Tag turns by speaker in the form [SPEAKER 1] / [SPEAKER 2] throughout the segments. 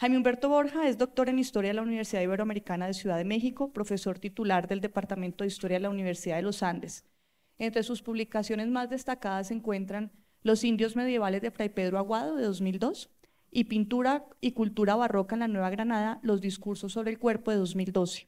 [SPEAKER 1] Jaime Humberto Borja es doctor en Historia de la Universidad Iberoamericana de Ciudad de México, profesor titular del Departamento de Historia de la Universidad de los Andes. Entre sus publicaciones más destacadas se encuentran Los indios medievales de Fray Pedro Aguado de 2002 y Pintura y Cultura Barroca en la Nueva Granada, Los discursos sobre el cuerpo de 2012.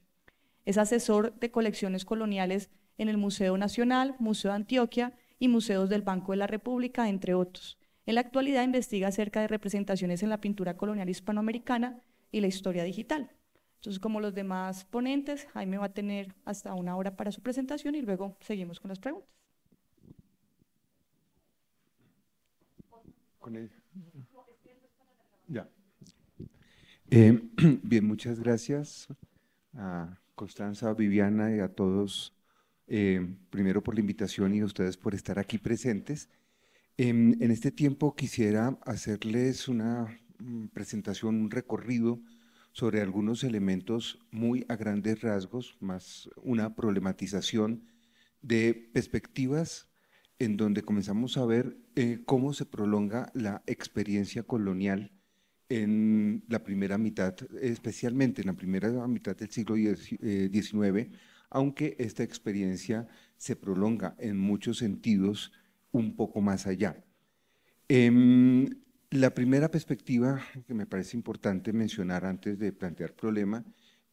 [SPEAKER 1] Es asesor de colecciones coloniales en el Museo Nacional, Museo de Antioquia y Museos del Banco de la República, entre otros. En la actualidad investiga acerca de representaciones en la pintura colonial hispanoamericana y la historia digital. Entonces, como los demás ponentes, Jaime va a tener hasta una hora para su presentación y luego seguimos con las preguntas. Eh,
[SPEAKER 2] bien, muchas gracias a Constanza, a Viviana y a todos, eh, primero por la invitación y a ustedes por estar aquí presentes. En, este tiempo quisiera hacerles una mm, presentación, un recorrido sobre algunos elementos muy a grandes rasgos, más una problematización de perspectivas en donde comenzamos a ver eh, cómo se prolonga la experiencia colonial en la primera mitad, especialmente en la primera mitad del siglo XIX, eh, aunque esta experiencia se prolonga en muchos sentidos un poco más allá. Em, la primera perspectiva que me parece importante mencionar antes de plantear problema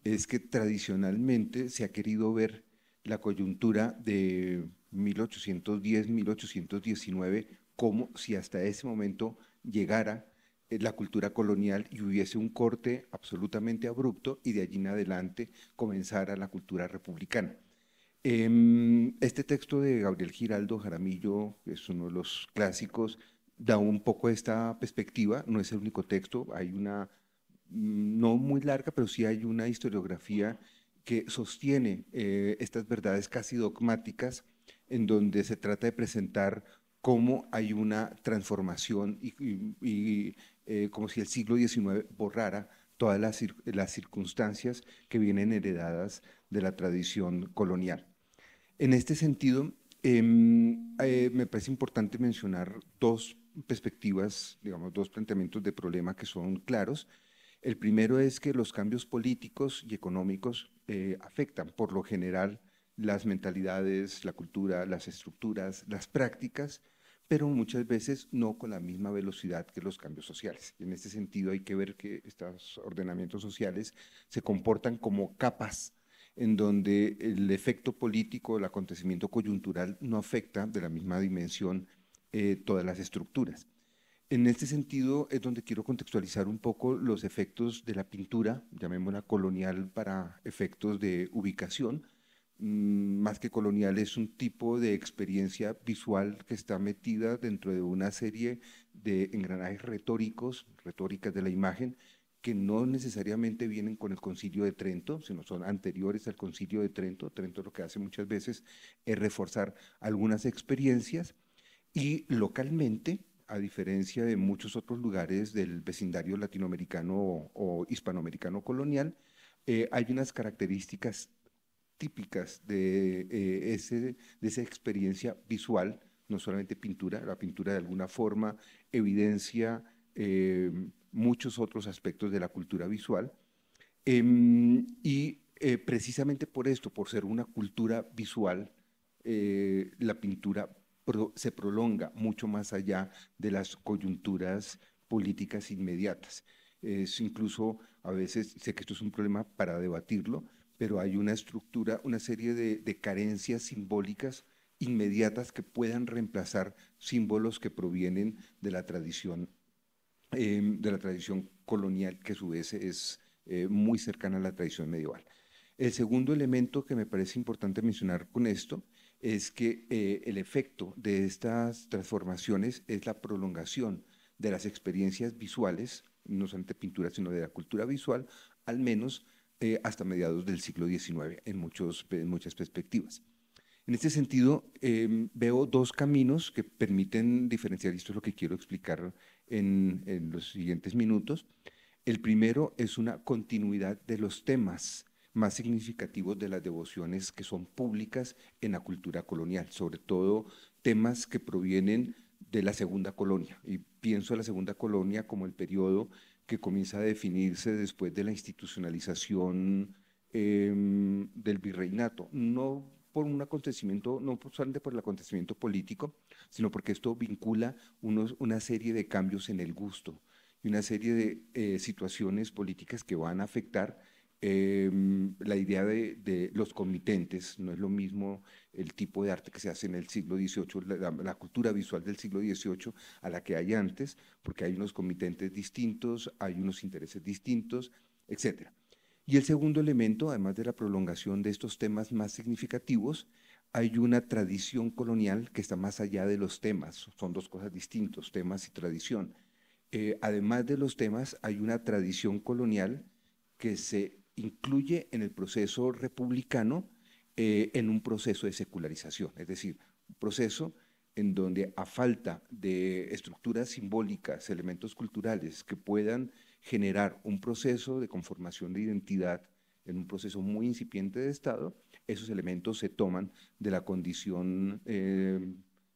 [SPEAKER 2] es que tradicionalmente se ha querido ver la coyuntura de 1810-1819 como si hasta ese momento llegara eh, la cultura colonial y hubiese un corte absolutamente abrupto y de allí en adelante comenzara la cultura republicana. Em, este texto de Gabriel Giraldo Jaramillo, que es uno de los clásicos, da un poco esta perspectiva, no es el único texto, hay una, mm, no muy larga, pero sí hay una historiografía que sostiene eh, estas verdades casi dogmáticas, en donde se trata de presentar cómo hay una transformación y, eh, como si el siglo XIX borrara todas las circunstancias que vienen heredadas de la tradición colonial. En este sentido, em, eh, me parece importante mencionar dos perspectivas, digamos, dos planteamientos de problema que son claros. El primero es que los cambios políticos y económicos eh, afectan por lo general las mentalidades, la cultura, las estructuras, las prácticas, pero muchas veces no con la misma velocidad que los cambios sociales. Y en este sentido hay que ver que estos ordenamientos sociales se comportan como capas en donde el efecto político, el acontecimiento coyuntural no afecta de la misma dimensión eh, todas las estructuras. En este sentido es donde quiero contextualizar un poco los efectos de la pintura, llamémosla colonial para efectos de ubicación. Mm, más que colonial es un tipo de experiencia visual que está metida dentro de una serie de engranajes retóricos, retóricas de la imagen, que no necesariamente vienen con el concilio de Trento, sino son anteriores al concilio de Trento. Trento lo que hace muchas veces es reforzar algunas experiencias y localmente, a diferencia de muchos otros lugares del vecindario latinoamericano o, hispanoamericano colonial, eh, hay unas características típicas de, eh, ese, de esa experiencia visual, no solamente pintura, la pintura de alguna forma evidencia... Eh, muchos otros aspectos de la cultura visual. Em, y eh, precisamente por esto, por ser una cultura visual, eh, la pintura se prolonga mucho más allá de las coyunturas políticas inmediatas. incluso, a veces, sé que esto es un problema para debatirlo, pero hay una estructura, una serie de, de carencias simbólicas inmediatas que puedan reemplazar símbolos que provienen de la tradición Em, de la tradición colonial, que a su vez es eh, muy cercana a la tradición medieval. El segundo elemento que me parece importante mencionar con esto es que eh, el efecto de estas transformaciones es la prolongación de las experiencias visuales, no solamente pintura, sino de la cultura visual, al menos eh, hasta mediados del siglo XIX en, muchos, en muchas perspectivas. En este sentido, em, veo dos caminos que permiten diferenciar, y esto es lo que quiero explicar en, los siguientes minutos. El primero es una continuidad de los temas más significativos de las devociones que son públicas en la cultura colonial, sobre todo temas que provienen de la segunda colonia. Y pienso en la segunda colonia como el periodo que comienza a definirse después de la institucionalización em, del virreinato. No por un acontecimiento, no solamente por el acontecimiento político, sino porque esto vincula una serie de cambios en el gusto y una serie de eh, situaciones políticas que van a afectar em, la idea de, los comitentes, no es lo mismo el tipo de arte que se hace en el siglo XVIII, la, la, cultura visual del siglo XVIII a la que hay antes, porque hay unos comitentes distintos, hay unos intereses distintos, etcétera. Y el segundo elemento, además de la prolongación de estos temas más significativos, hay una tradición colonial que está más allá de los temas, son dos cosas distintas, temas y tradición. Eh, además de los temas, hay una tradición colonial que se incluye en el proceso republicano eh, en un proceso de secularización, es decir, un proceso en donde a falta de estructuras simbólicas, elementos culturales que puedan generar un proceso de conformación de identidad en un proceso muy incipiente de Estado, esos elementos se toman de la condición eh,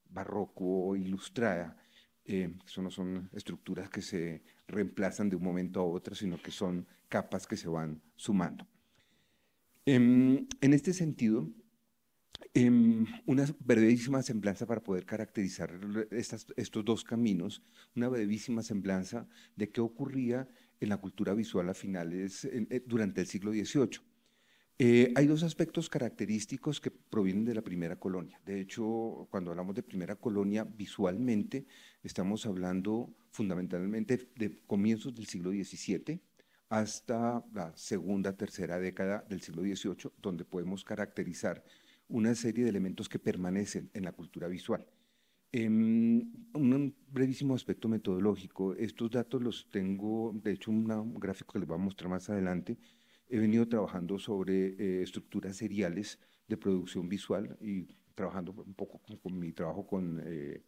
[SPEAKER 2] barroco o ilustrada. Eh, eso no son estructuras que se reemplazan de un momento a otro, sino que son capas que se van sumando. Em, en este sentido, Em, una brevísima semblanza para poder caracterizar estos dos caminos, una brevísima semblanza de qué ocurría en la cultura visual a finales, eh, durante el siglo XVIII. Eh, hay dos aspectos característicos que provienen de la primera colonia. De hecho, cuando hablamos de primera colonia, visualmente estamos hablando fundamentalmente de comienzos del siglo XVII hasta la segunda, tercera década del siglo XVIII, donde podemos caracterizar una serie de elementos que permanecen en la cultura visual. Em, un brevísimo aspecto metodológico. Estos datos los tengo, de hecho, un gráfico que les voy a mostrar más adelante. He venido trabajando sobre eh, estructuras seriales de producción visual y trabajando un poco con, mi trabajo con eh,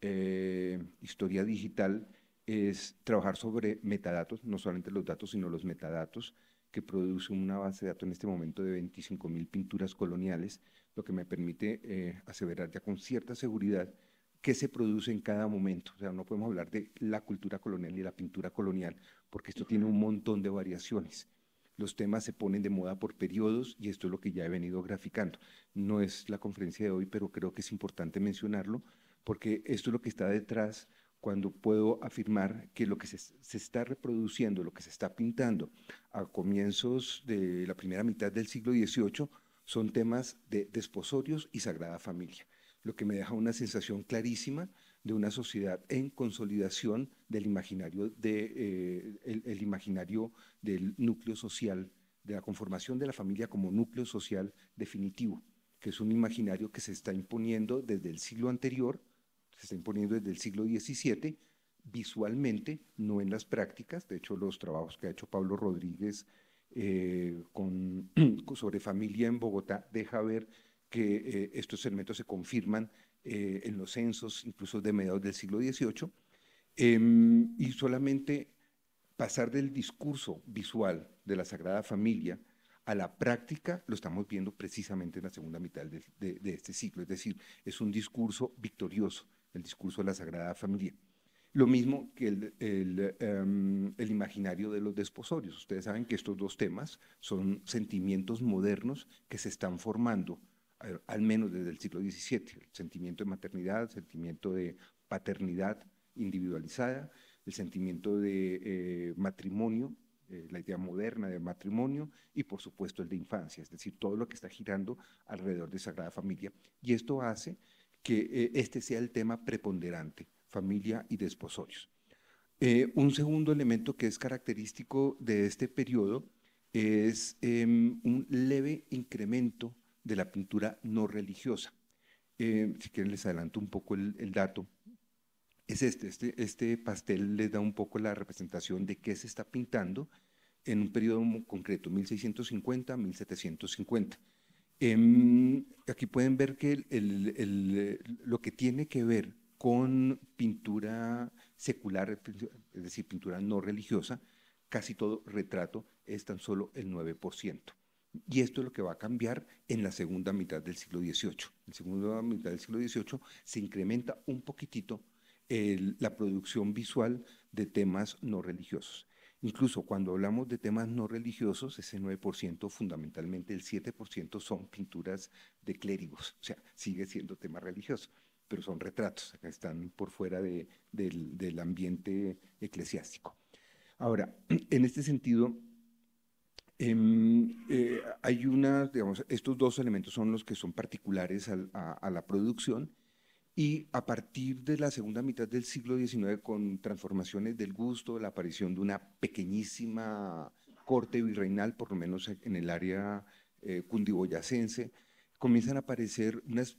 [SPEAKER 2] eh, historia digital, es trabajar sobre metadatos, no solamente los datos, sino los metadatos que produce una base de datos en este momento de 25.000 pinturas coloniales, lo que me permite eh, aseverar ya con cierta seguridad qué se produce en cada momento. O sea, no podemos hablar de la cultura colonial y la pintura colonial, porque esto tiene un montón de variaciones. Los temas se ponen de moda por periodos y esto es lo que ya he venido graficando. No es la conferencia de hoy, pero creo que es importante mencionarlo, porque esto es lo que está detrás cuando puedo afirmar que lo que se, está reproduciendo, lo que se está pintando a comienzos de la primera mitad del siglo XVIII, son temas de desposorios y sagrada familia, lo que me deja una sensación clarísima de una sociedad en consolidación del imaginario, de, eh, imaginario del núcleo social, de la conformación de la familia como núcleo social definitivo, que es un imaginario que se está imponiendo desde el siglo anterior, se está imponiendo desde el siglo XVII, visualmente, no en las prácticas. De hecho, los trabajos que ha hecho Pablo Rodríguez eh, sobre familia en Bogotá deja ver que eh, estos elementos se confirman eh, en los censos, incluso de mediados del siglo XVIII, em, y solamente pasar del discurso visual de la Sagrada Familia a la práctica lo estamos viendo precisamente en la segunda mitad de, de este siglo, es decir, es un discurso victorioso, el discurso de la Sagrada Familia. Lo mismo que em, el, imaginario de los desposorios. Ustedes saben que estos dos temas son sentimientos modernos que se están formando, al menos desde el siglo XVII, el sentimiento de maternidad, sentimiento de paternidad individualizada, el sentimiento de eh, matrimonio, eh, la idea moderna de matrimonio y por supuesto el de infancia, es decir, todo lo que está girando alrededor de Sagrada Familia. Y esto hace que eh, este sea el tema preponderante, familia y desposorios. Eh, un segundo elemento que es característico de este periodo es em, un leve incremento de la pintura no religiosa. Em, si quieren les adelanto un poco el, dato. Es este, este, este pastel les da un poco la representación de qué se está pintando en un periodo concreto, 1650-1750. Em, aquí pueden ver que lo que tiene que ver con pintura secular, es decir, pintura no religiosa, casi todo retrato es tan solo el 9%. Y esto es lo que va a cambiar en la segunda mitad del siglo XVIII. En la segunda mitad del siglo XVIII se incrementa un poquitito la producción visual de temas no religiosos. Incluso cuando hablamos de temas no religiosos, ese 9%, fundamentalmente el 7% son pinturas de clérigos, o sea, sigue siendo tema religioso, pero son retratos, están por fuera del, ambiente eclesiástico. Ahora, en este sentido, em, eh, hay una, digamos, estos dos elementos son los que son particulares a, la producción y a partir de la segunda mitad del siglo XIX, con transformaciones del gusto, la aparición de una pequeñísima corte virreinal, por lo menos en el área eh, cundiboyacense, comienzan a aparecer unas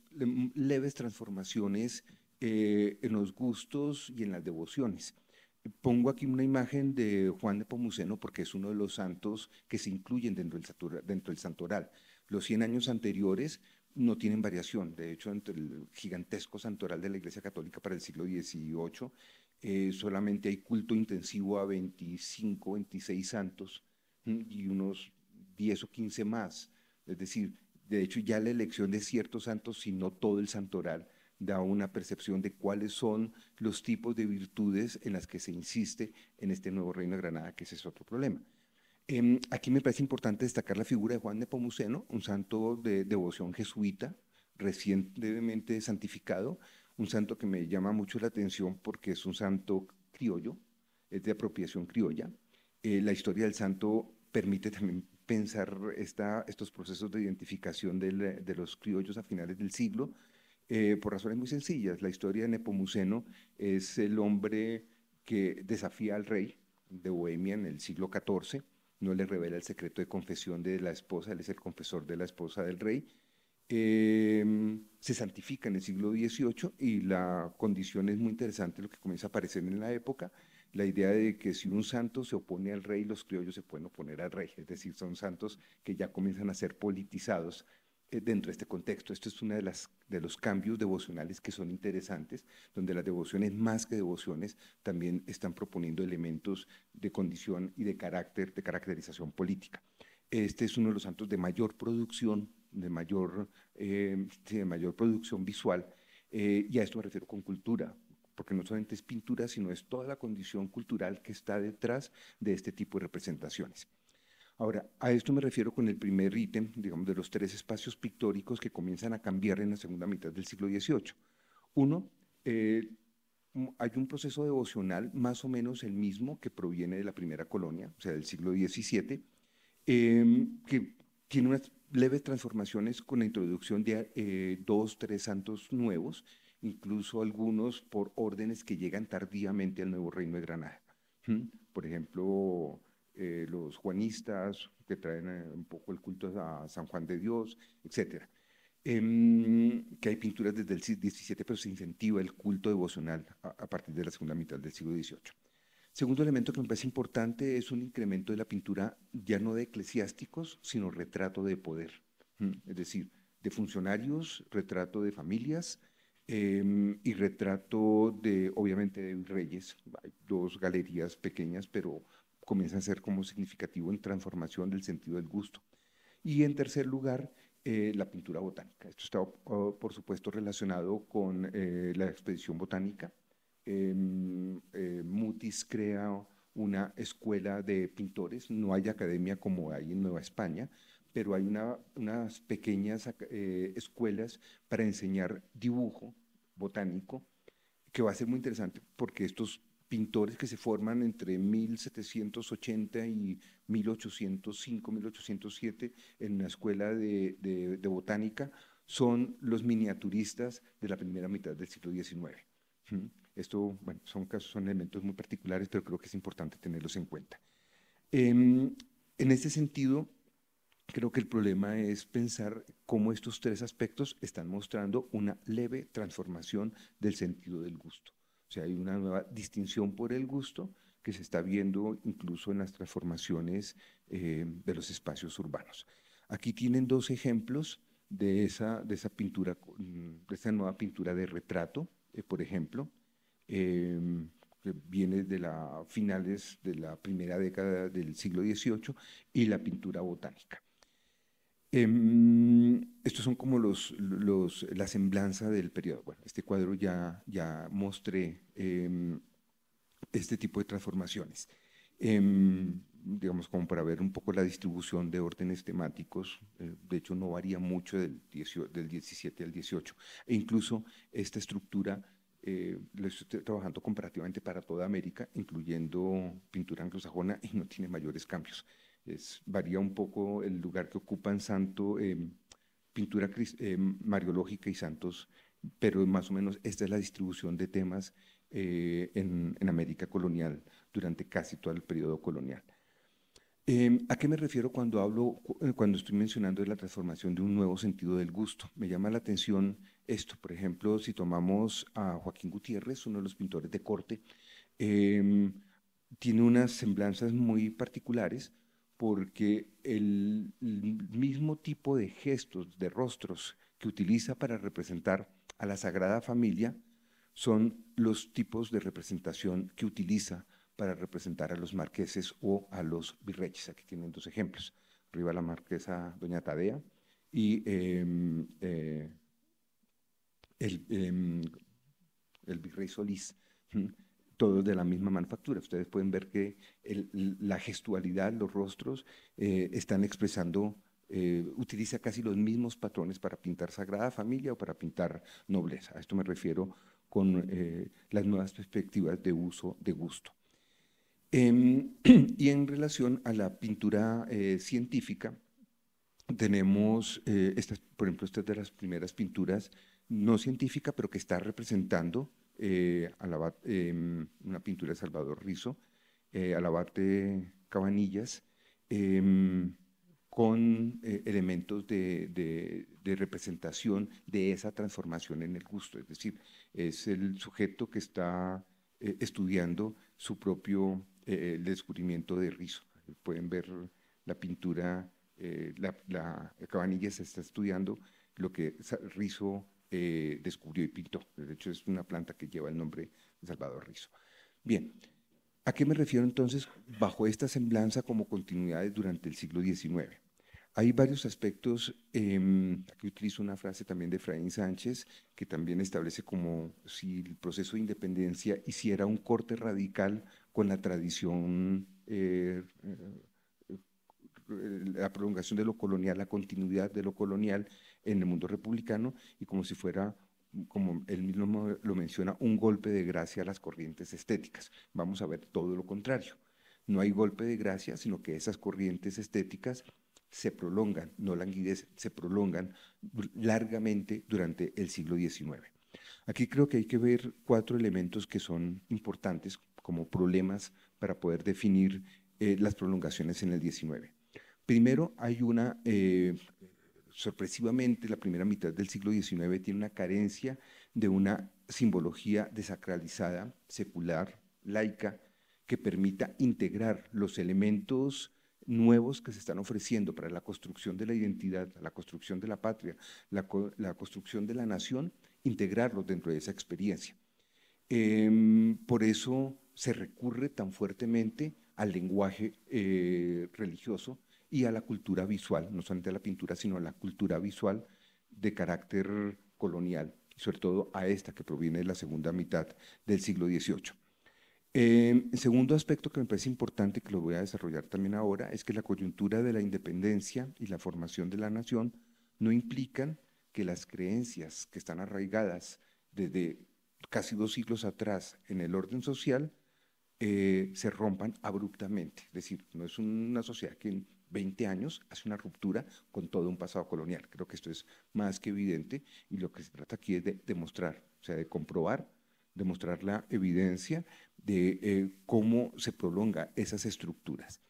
[SPEAKER 2] leves transformaciones eh, en los gustos y en las devociones. Pongo aquí una imagen de Juan de Pomuceno porque es uno de los santos que se incluyen dentro del, dentro del santoral. Los 100 años anteriores no tienen variación. De hecho, entre el gigantesco santoral de la Iglesia Católica para el siglo XVIII, eh, solamente hay culto intensivo a 25, 26 santos mm, y unos 10 o 15 más. Es decir, de hecho, ya la elección de ciertos santos, si no todo el santoral, da una percepción de cuáles son los tipos de virtudes en las que se insiste en este nuevo reino de Granada, que ese es otro problema. Em, aquí me parece importante destacar la figura de Juan Nepomuceno, un santo de devoción jesuita, recientemente santificado, un santo que me llama mucho la atención porque es un santo criollo, es de apropiación criolla. Eh, la historia del santo permite también pensar estos procesos de identificación de los criollos a finales del siglo, eh, por razones muy sencillas. La historia de Nepomuceno es el hombre que desafía al rey de Bohemia en el siglo XIV no le revela el secreto de confesión de la esposa, él es el confesor de la esposa del rey. Em, se santifica en el siglo XVIII y la condición es muy interesante, lo que comienza a aparecer en la época, la idea de que si un santo se opone al rey, los criollos se pueden oponer al rey, es decir, son santos que ya comienzan a ser politizados eh, dentro de este contexto. Esto es uno de, los cambios devocionales que son interesantes, donde las devociones más que devociones también están proponiendo elementos de condición y de carácter, de caracterización política. Este es uno de los santos de mayor producción, de mayor, eh, producción visual, eh, y a esto me refiero con cultura, porque no solamente es pintura, sino es toda la condición cultural que está detrás de este tipo de representaciones. Ahora, a esto me refiero con el primer ítem, digamos, de los tres espacios pictóricos que comienzan a cambiar en la segunda mitad del siglo XVIII. Uno, eh, hay un proceso devocional más o menos el mismo que proviene de la primera colonia, o sea, del siglo XVII, em, que tiene unas leves transformaciones con la introducción de eh, dos, tres santos nuevos, incluso algunos por órdenes que llegan tardíamente al nuevo reino de Granada. ¿Mm? Por ejemplo, eh, los juanistas, que traen eh, un poco el culto a San Juan de Dios, etc. Em, que hay pinturas desde el siglo XVII, pero se incentiva el culto devocional a, partir de la segunda mitad del siglo XVIII. Segundo elemento que me parece importante es un incremento de la pintura ya no de eclesiásticos, sino retrato de poder, es decir, de funcionarios, retrato de familias, em, y retrato de, obviamente, de reyes. Hay dos galerías pequeñas, pero comienza a ser como significativo en transformación del sentido del gusto. Y en tercer lugar, eh, la pintura botánica. Esto está, oh, por supuesto, relacionado con eh, la expedición botánica. Em, eh, Mutis crea una escuela de pintores, no hay academia como hay en Nueva España, pero hay unas pequeñas escuelas para enseñar dibujo botánico, que va a ser muy interesante porque estos pintores que se forman entre 1780 y 1805, 1807 en la escuela de, botánica, son los miniaturistas de la primera mitad del siglo XIX. Esto, bueno, son casos, son elementos muy particulares, pero creo que es importante tenerlos en cuenta. Em, en este sentido, creo que el problema es pensar cómo estos tres aspectos están mostrando una leve transformación del sentido del gusto sea, hay una nueva distinción por el gusto que se está viendo incluso en las transformaciones eh, de los espacios urbanos. Aquí tienen dos ejemplos de esa, de esa pintura, mm, de nueva pintura de retrato, eh, por ejemplo, em, que viene de las finales de la primera década del siglo XVIII y la pintura botánica. Em, estos son como los, la semblanza del periodo. Bueno, este cuadro ya, ya mostré em, este tipo de transformaciones. Em, digamos, como para ver un poco la distribución de órdenes temáticos, eh, de hecho no varía mucho del, del 17 al 18, e incluso esta estructura eh, lo estoy trabajando comparativamente para toda América, incluyendo pintura anglosajona, y no tiene mayores cambios varía un poco el lugar que ocupan santo, eh, pintura eh, mariológica y santos, pero más o menos esta es la distribución de temas eh, en, América colonial durante casi todo el periodo colonial. Em, ¿A qué me refiero cuando cuando estoy mencionando la transformación de un nuevo sentido del gusto? Me llama la atención esto, por ejemplo, si tomamos a Joaquín Gutiérrez, uno de los pintores de corte, em, tiene unas semblanzas muy particulares, porque el, mismo tipo de gestos, de rostros que utiliza para representar a la Sagrada Familia son los tipos de representación que utiliza para representar a los marqueses o a los virreyes. Aquí tienen dos ejemplos. Arriba la marquesa Doña Tadea y em, eh, em, el virrey Solís todos de la misma manufactura. Ustedes pueden ver que la gestualidad, los rostros, eh, están expresando, eh, utiliza casi los mismos patrones para pintar Sagrada Familia o para pintar nobleza. A esto me refiero con eh, las nuevas perspectivas de uso de gusto. Em, y en relación a la pintura científica, tenemos, por ejemplo, esta de las primeras pinturas no científica, pero que está representando eh, em, una pintura de Salvador Rizo, eh, Alabate Cabanillas, em, con eh, elementos de, representación de esa transformación en el gusto. Es decir, es el sujeto que está estudiando su propio descubrimiento de rizo. Pueden ver la pintura, la, la, Cabanillas está estudiando lo que Rizo eh, descubrió y pintó. De hecho, es una planta que lleva el nombre de Salvador Rizo. Bien, ¿a qué me refiero entonces bajo esta semblanza como continuidades durante el siglo XIX? Hay varios aspectos, em, aquí utilizo una frase también de Fraín Sánchez, que también establece como si el proceso de independencia hiciera un corte radical con la tradición, eh, eh, la prolongación de lo colonial, la continuidad de lo colonial, en el mundo republicano y como si fuera como él mismo lo menciona, un golpe de gracia a las corrientes estéticas. Vamos a ver todo lo contrario. No hay golpe de gracia, sino que esas corrientes estéticas se prolongan, no languidecen, se prolongan largamente durante el siglo XIX. Aquí creo que hay que ver cuatro elementos que son importantes como problemas para poder definir eh, las prolongaciones en el XIX. Primero, hay una eh, sorpresivamente la primera mitad del siglo XIX tiene una carencia de una simbología desacralizada, secular, laica, que permita integrar los elementos nuevos que se están ofreciendo para la construcción de la identidad, la construcción de la patria, la, construcción de la nación, integrarlos dentro de esa experiencia. Em, por eso se recurre tan fuertemente al lenguaje eh, religioso y a la cultura visual, no solamente a la pintura, sino a la cultura visual de carácter colonial, y sobre todo a esta que proviene de la segunda mitad del siglo XVIII. Em, el segundo aspecto que me parece importante, que lo voy a desarrollar también ahora, es que la coyuntura de la independencia y la formación de la nación no implican que las creencias que están arraigadas desde casi dos siglos atrás en el orden social eh, se rompan abruptamente. Es decir, no es una sociedad que 20 años hace una ruptura con todo un pasado colonial. Creo que esto es más que evidente y lo que se trata aquí es de demostrar, o sea, de comprobar, demostrar la evidencia de eh, cómo se prolonga esas estructuras.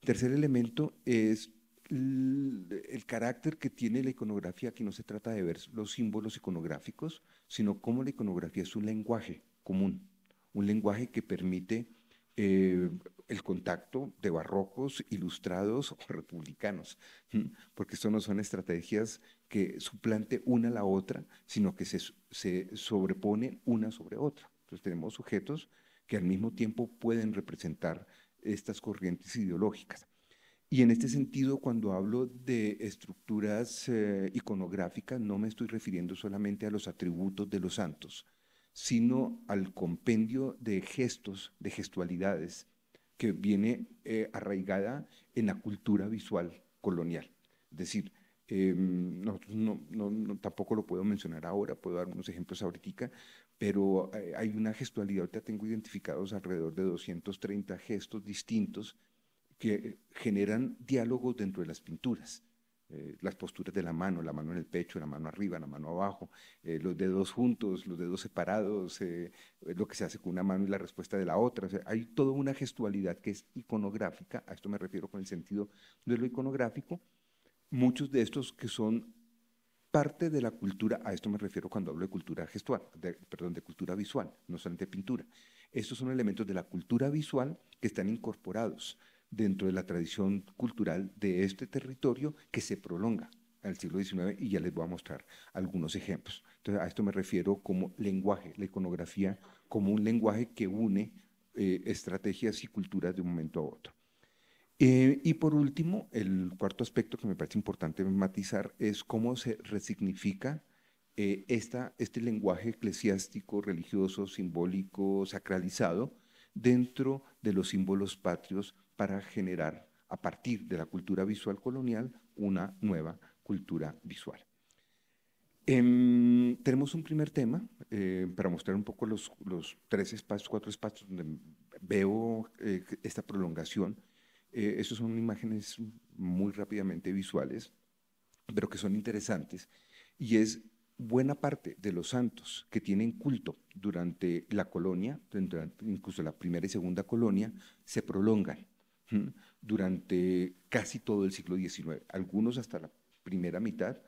[SPEAKER 2] Tercer elemento es el carácter que tiene la iconografía, aquí no se trata de ver los símbolos iconográficos, sino cómo la iconografía es un lenguaje común, un lenguaje que permite eh, el contacto de barrocos, ilustrados o republicanos, porque esto no son estrategias que suplante una a la otra, sino que se, se sobreponen una sobre otra. Entonces tenemos sujetos que al mismo tiempo pueden representar estas corrientes ideológicas. Y en este sentido, cuando hablo de estructuras eh, iconográficas, no me estoy refiriendo solamente a los atributos de los santos, sino al compendio de gestos, de gestualidades, que viene eh, arraigada en la cultura visual colonial. Es decir, em, no, tampoco lo puedo mencionar ahora, puedo dar unos ejemplos ahorita, pero eh, hay una gestualidad, ahorita tengo identificados alrededor de 230 gestos distintos que eh, generan diálogos dentro de las pinturas. Eh, las posturas de la mano, la mano en el pecho, la mano arriba, la mano abajo, eh, los dedos juntos, los dedos separados, eh, lo que se hace con una mano y la respuesta de la otra. hay toda una gestualidad que es iconográfica, a esto me refiero con el sentido de lo iconográfico, muchos de estos que son parte de la cultura, a esto me refiero cuando hablo de cultura gestual, perdón, de cultura visual, no solamente pintura. Estos son elementos de la cultura visual que están incorporados dentro de la tradición cultural de este territorio que se prolonga al siglo XIX y ya les voy a mostrar algunos ejemplos. Entonces, a esto me refiero como lenguaje, la iconografía como un lenguaje que une eh, estrategias y culturas de un momento a otro. Eh, y por último, el cuarto aspecto que me parece importante matizar es cómo se resignifica eh, esta, este lenguaje eclesiástico, religioso, simbólico, sacralizado dentro de los símbolos patrios para generar, a partir de la cultura visual colonial, una nueva cultura visual. Em, tenemos un primer tema eh, para mostrar un poco los, tres espacios, cuatro espacios donde veo eh, esta prolongación. Eh, Esas son imágenes muy rápidamente visuales, pero que son interesantes. Y es buena parte de los santos que tienen culto durante la colonia, incluso la primera y segunda colonia, se prolongan durante casi todo el siglo XIX, algunos hasta la primera mitad,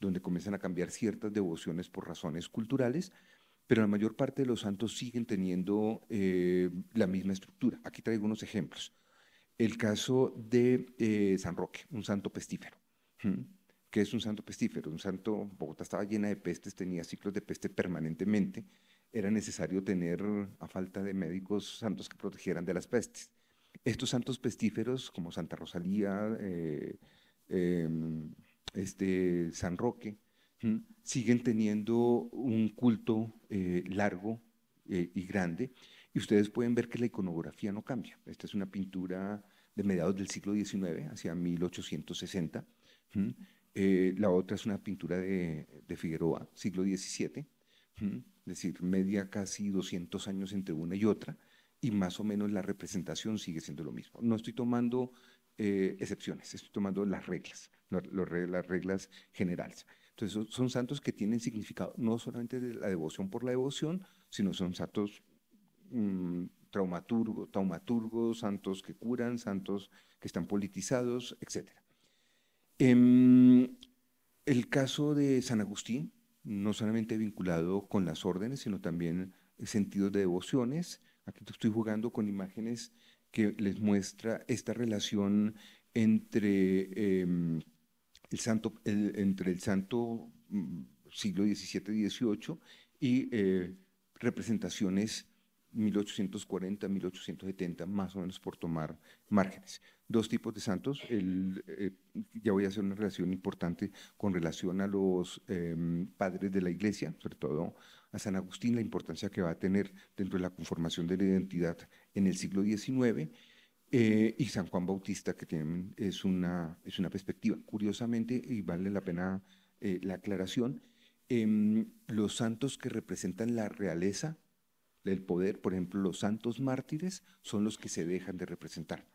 [SPEAKER 2] donde comienzan a cambiar ciertas devociones por razones culturales, pero la mayor parte de los santos siguen teniendo eh, la misma estructura. Aquí traigo unos ejemplos. El caso de eh, San Roque, un santo pestífero. que es un santo pestífero? Un santo, Bogotá estaba llena de pestes, tenía ciclos de peste permanentemente. Era necesario tener, a falta de médicos, santos que protegieran de las pestes. Estos santos pestíferos, como Santa Rosalía, eh, em, este, San Roque, siguen teniendo un culto eh, largo eh, y grande. Y ustedes pueden ver que la iconografía no cambia. Esta es una pintura de mediados del siglo XIX, hacia 1860. la otra es una pintura de, Figueroa, siglo XVII, es decir, media casi 200 años entre una y otra y más o menos la representación sigue siendo lo mismo. No estoy tomando eh, excepciones, estoy tomando las reglas, las reglas generales. Entonces son santos que tienen significado no solamente de la devoción por la devoción, sino son santos mm, traumaturgos, santos que curan, santos que están politizados, etc. Em, el caso de San Agustín, no solamente vinculado con las órdenes, sino también sentidos de devociones, Aquí estoy jugando con imágenes que les muestra esta relación entre, em, el, santo, entre el santo mm, siglo XVII-XVIII y eh, representaciones 1840, 1870, más o menos por tomar márgenes. Dos tipos de santos. Eh, ya voy a hacer una relación importante con relación a los em, padres de la iglesia, sobre todo a San Agustín la importancia que va a tener dentro de la conformación de la identidad en el siglo XIX eh, y San Juan Bautista, que tienen, es, una, perspectiva. Curiosamente, y vale la pena eh, la aclaración, em, los santos que representan la realeza, el poder, por ejemplo, los santos mártires, son los que se dejan de representar.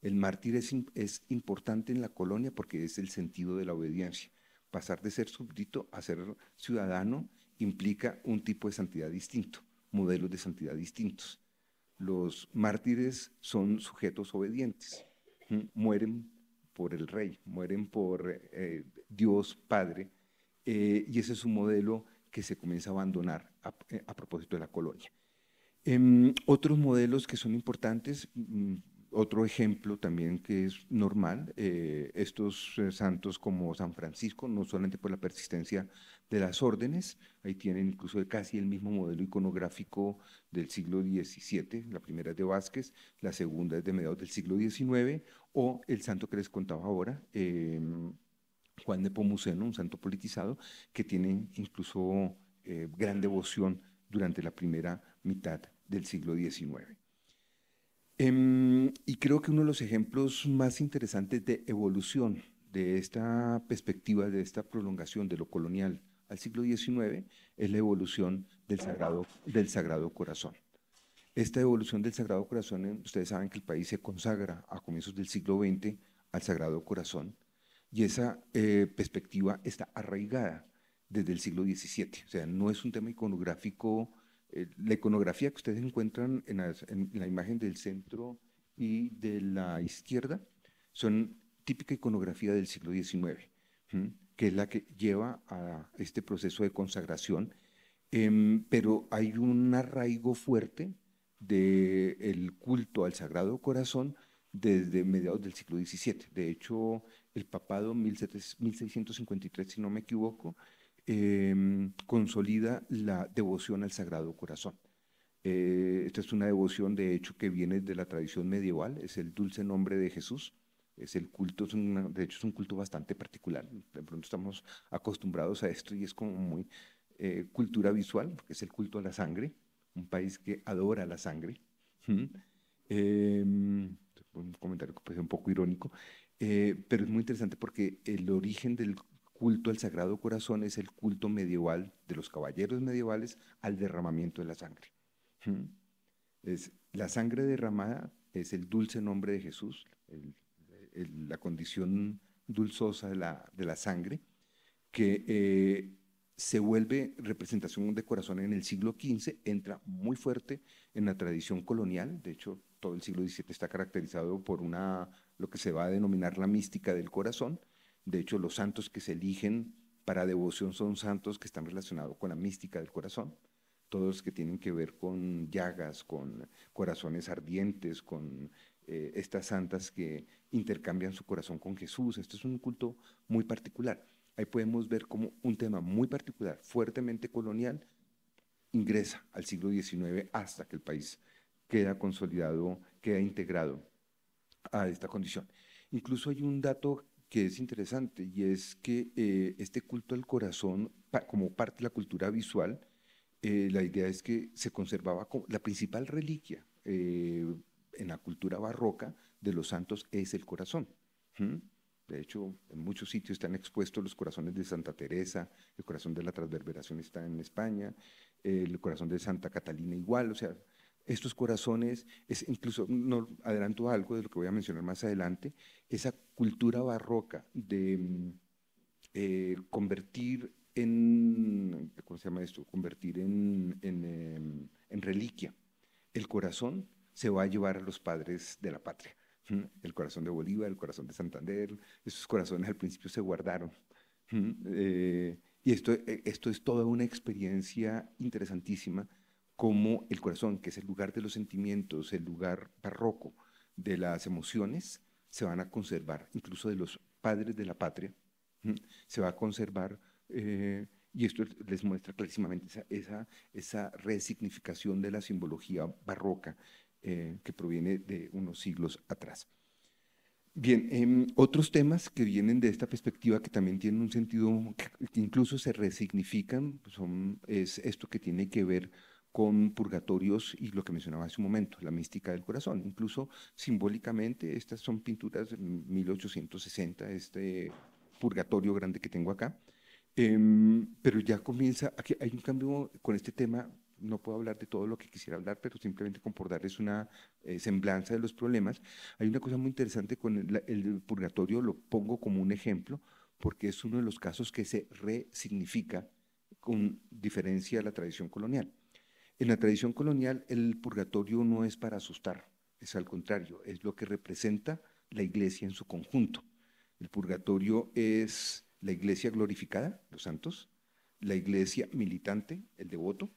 [SPEAKER 2] El mártir es, es importante en la colonia porque es el sentido de la obediencia, pasar de ser súbdito a ser ciudadano implica un tipo de santidad distinto, modelos de santidad distintos. Los mártires son sujetos obedientes, mueren por el rey, mueren por eh, Dios Padre, eh, y ese es un modelo que se comienza a abandonar a, eh, propósito de la colonia. Em, otros modelos que son importantes, mm, otro ejemplo también que es normal, eh, estos eh, santos como San Francisco, no solamente por la persistencia de las órdenes, ahí tienen incluso casi el mismo modelo iconográfico del siglo XVII, la primera es de Vázquez, la segunda es de mediados del siglo XIX, o el santo que les contaba ahora, em, Juan de Pomuceno, un santo politizado, que tienen incluso eh, gran devoción durante la primera mitad del siglo XIX. Em, y creo que uno de los ejemplos más interesantes de evolución de esta perspectiva, de esta prolongación de lo colonial al siglo XIX, es la evolución del Sagrado, del sagrado Corazón. Esta evolución del Sagrado Corazón, ustedes saben que el país se consagra a comienzos del siglo XX al Sagrado Corazón, y esa eh, perspectiva está arraigada desde el siglo XVII. O sea, no es un tema iconográfico eh, la iconografía que ustedes encuentran en, la imagen del centro y de la izquierda son típica iconografía del siglo XIX, que es la que lleva a este proceso de consagración, em, pero hay un arraigo fuerte del culto al Sagrado Corazón desde mediados del siglo XVII. De hecho, el papado 1653, si no me equivoco, Em, consolida la devoción al Sagrado Corazón. Eh, esta es una devoción, de hecho, que viene de la tradición medieval, es el dulce nombre de Jesús. Es el culto, de hecho, es un culto bastante particular. De pronto estamos acostumbrados a esto y es como muy eh, cultura visual, porque es el culto a la sangre, un país que adora la sangre. Em, un comentario que puede ser un poco irónico, eh, pero es muy interesante porque el origen del, culto al Sagrado Corazón es el culto medieval de los caballeros medievales al derramamiento de la sangre. Hmm. la sangre derramada es el dulce nombre de Jesús, la condición dulzosa de la, sangre, que eh, se vuelve representación de corazón en el siglo XV, entra muy fuerte en la tradición colonial, de hecho todo el siglo XVII está caracterizado por una, lo que se va a denominar la mística del corazón, de hecho, los santos que se eligen para devoción son santos que están relacionados con la mística del corazón. Todos los que tienen que ver con llagas, con corazones ardientes, con eh, estas santas que intercambian su corazón con Jesús. Este es un culto muy particular. Ahí podemos ver cómo un tema muy particular, fuertemente colonial, ingresa al siglo XIX hasta que el país queda consolidado, queda integrado a esta condición. Incluso hay un dato que es interesante y es que eh, este culto al corazón, como parte de la cultura visual, eh, la idea es que se conservaba como la principal reliquia eh, en la cultura barroca de los santos es el corazón. De hecho, en muchos sitios están expuestos los corazones de Santa Teresa, el corazón de la Transverberación está en España, el corazón de Santa Catalina igual, o sea, estos corazones, es incluso, no adelanto algo de lo que voy a mencionar más adelante, esa cultura barroca de mm, eh, convertir en, ¿cómo se llama esto? Convertir en, em, en, reliquia el corazón se va a llevar a los padres de la patria. ¿Mm? El corazón de Bolívar, el corazón de Santander, esos corazones al principio se guardaron. ¿Mm? Eh, y esto, eh, esto es toda una experiencia interesantísima cómo el corazón, que es el lugar de los sentimientos, el lugar barroco de las emociones, se van a conservar, incluso de los padres de la patria, se va a conservar, eh, y esto les muestra clarísimamente esa, esa, resignificación de la simbología barroca eh, que proviene de unos siglos atrás. Bien, em, otros temas que vienen de esta perspectiva que también tienen un sentido, que incluso se resignifican, son, es esto que tiene que ver con purgatorios y lo que mencionaba hace un momento, la mística del corazón. Incluso simbólicamente, estas son pinturas de 1860, este purgatorio grande que tengo acá. Em, pero ya comienza, hay un cambio con este tema, no puedo hablar de todo lo que quisiera hablar, pero simplemente darles una eh, semblanza de los problemas. Hay una cosa muy interesante con el purgatorio, lo pongo como un ejemplo, porque es uno de los casos que se resignifica con diferencia a la tradición colonial. En la tradición colonial, el purgatorio no es para asustar, es al contrario, es lo que representa la iglesia en su conjunto. El purgatorio es la iglesia glorificada, los santos, la iglesia militante, el devoto,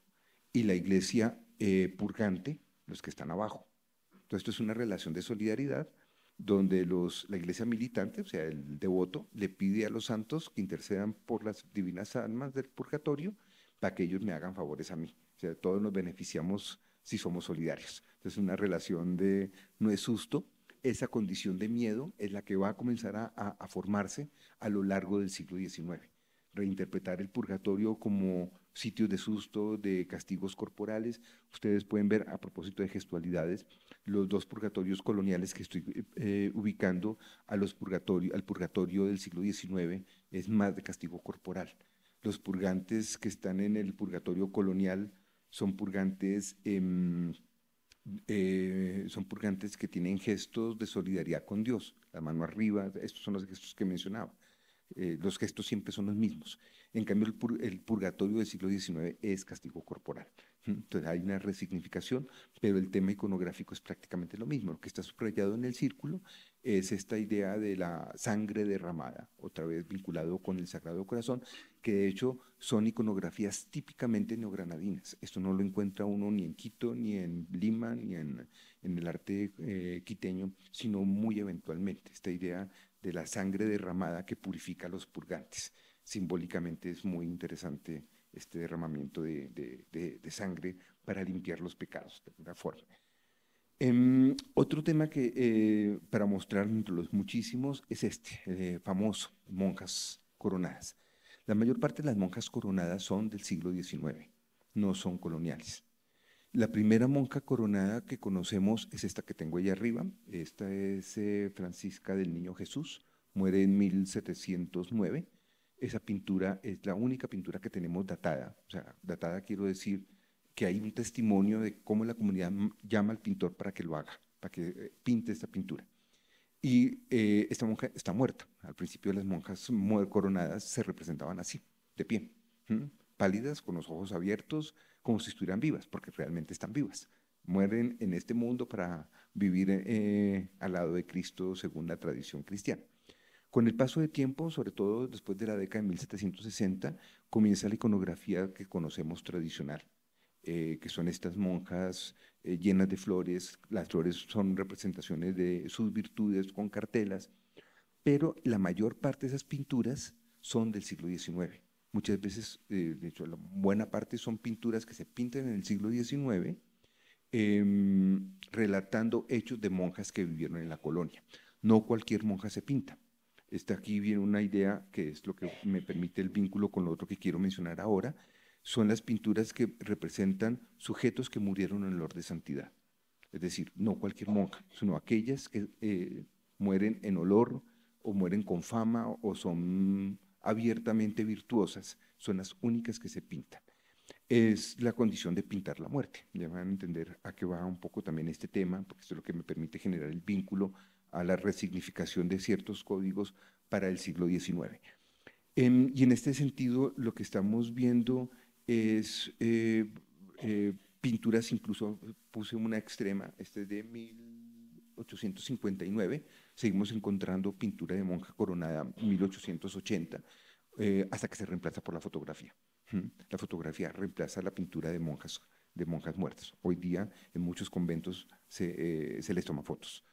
[SPEAKER 2] y la iglesia eh, purgante, los que están abajo. Entonces, esto es una relación de solidaridad donde la iglesia militante, o sea, el devoto, le pide a los santos que intercedan por las divinas almas del purgatorio para que ellos me hagan favores a mí. O sea, todos nos beneficiamos si somos solidarios. Entonces, una relación de no es susto, esa condición de miedo es la que va a comenzar a, formarse a lo largo del siglo XIX. Reinterpretar el purgatorio como sitio de susto, de castigos corporales. Ustedes pueden ver, a propósito de gestualidades, los dos purgatorios coloniales que estoy eh, ubicando a los purgatorio, al purgatorio del siglo XIX es más de castigo corporal. Los purgantes que están en el purgatorio colonial son purgantes, em, eh, son purgantes que tienen gestos de solidaridad con Dios, la mano arriba, estos son los gestos que mencionaba. Eh, los gestos siempre son los mismos. En cambio, el, purgatorio del siglo XIX es castigo corporal. Entonces hay una resignificación, pero el tema iconográfico es prácticamente lo mismo. Lo que está subrayado en el círculo es esta idea de la sangre derramada, otra vez vinculado con el Sagrado Corazón, que de hecho son iconografías típicamente neogranadinas. Esto no lo encuentra uno ni en Quito, ni en Lima, ni en, el arte eh, quiteño, sino muy eventualmente. Esta idea de la sangre derramada que purifica los purgantes. Simbólicamente es muy interesante este derramamiento de, de, sangre para limpiar los pecados, de alguna forma. Em, otro tema que eh, para mostrar entre los muchísimos es este, eh, famoso, monjas coronadas. La mayor parte de las monjas coronadas son del siglo XIX, no son coloniales. La primera monja coronada que conocemos es esta que tengo ahí arriba. Esta es eh, Francisca del Niño Jesús, muere en 1709. Esa pintura es la única pintura que tenemos datada. O sea, datada quiero decir que hay un testimonio de cómo la comunidad llama al pintor para que lo haga, para que eh, pinte esta pintura. Y eh, esta monja está muerta. Al principio las monjas coronadas se representaban así, de pie, pálidas, con los ojos abiertos, como si estuvieran vivas, porque realmente están vivas. Mueren en este mundo para vivir eh, al lado de Cristo según la tradición cristiana. Con el paso del tiempo, sobre todo después de la década de 1760, comienza la iconografía que conocemos tradicional, eh, que son estas monjas eh, llenas de flores. Las flores son representaciones de sus virtudes con cartelas, pero la mayor parte de esas pinturas son del siglo XIX. Muchas veces, eh, de hecho, la buena parte son pinturas que se pintan en el siglo XIX, em, relatando hechos de monjas que vivieron en la colonia. No cualquier monja se pinta. Está aquí viene una idea que es lo que me permite el vínculo con lo otro que quiero mencionar ahora. Son las pinturas que representan sujetos que murieron en olor de santidad. Es decir, no cualquier monja, sino aquellas que eh, mueren en olor o mueren con fama o son abiertamente virtuosas son las únicas que se pintan. Es la condición de pintar la muerte. Ya van a entender a qué va un poco también este tema, porque esto es lo que me permite generar el vínculo a la resignificación de ciertos códigos para el siglo XIX. Em, y en este sentido, lo que estamos viendo es eh, eh, pinturas, incluso puse una extrema, este es de mil 1859, seguimos encontrando pintura de monja coronada 1880, eh, hasta que se reemplaza por la fotografía. La fotografía reemplaza la pintura de monjas, de monjas muertas. Hoy día en muchos conventos se, eh, les toma fotos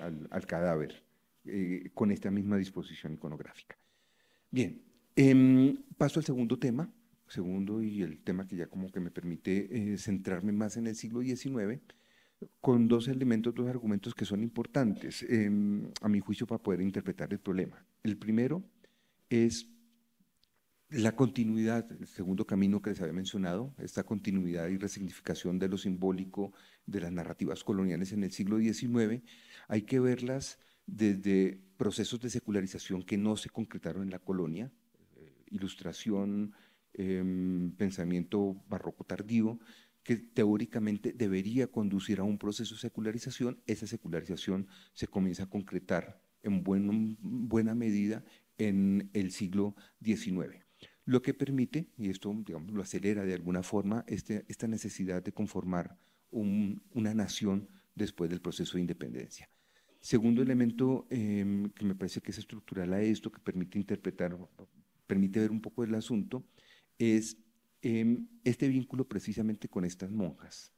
[SPEAKER 2] al, cadáver eh, con esta misma disposición iconográfica. Bien, em, paso al segundo tema, segundo y el tema que ya como que me permite centrarme más en el siglo XIX con dos elementos, dos argumentos que son importantes, em, a mi juicio, para poder interpretar el problema. El primero es la continuidad, el segundo camino que les había mencionado, esta continuidad y resignificación de lo simbólico de las narrativas coloniales en el siglo XIX, hay que verlas desde procesos de secularización que no se concretaron en la colonia, eh, ilustración, em, pensamiento barroco tardío, que teóricamente debería conducir a un proceso de secularización, esa secularización se comienza a concretar en buena medida en el siglo XIX lo que permite, y esto digamos, lo acelera de alguna forma, este, esta necesidad de conformar una nación después del proceso de independencia. Segundo elemento em, que me parece que es estructural a esto, que permite interpretar, permite ver un poco el asunto, es Em, este vínculo precisamente con estas monjas.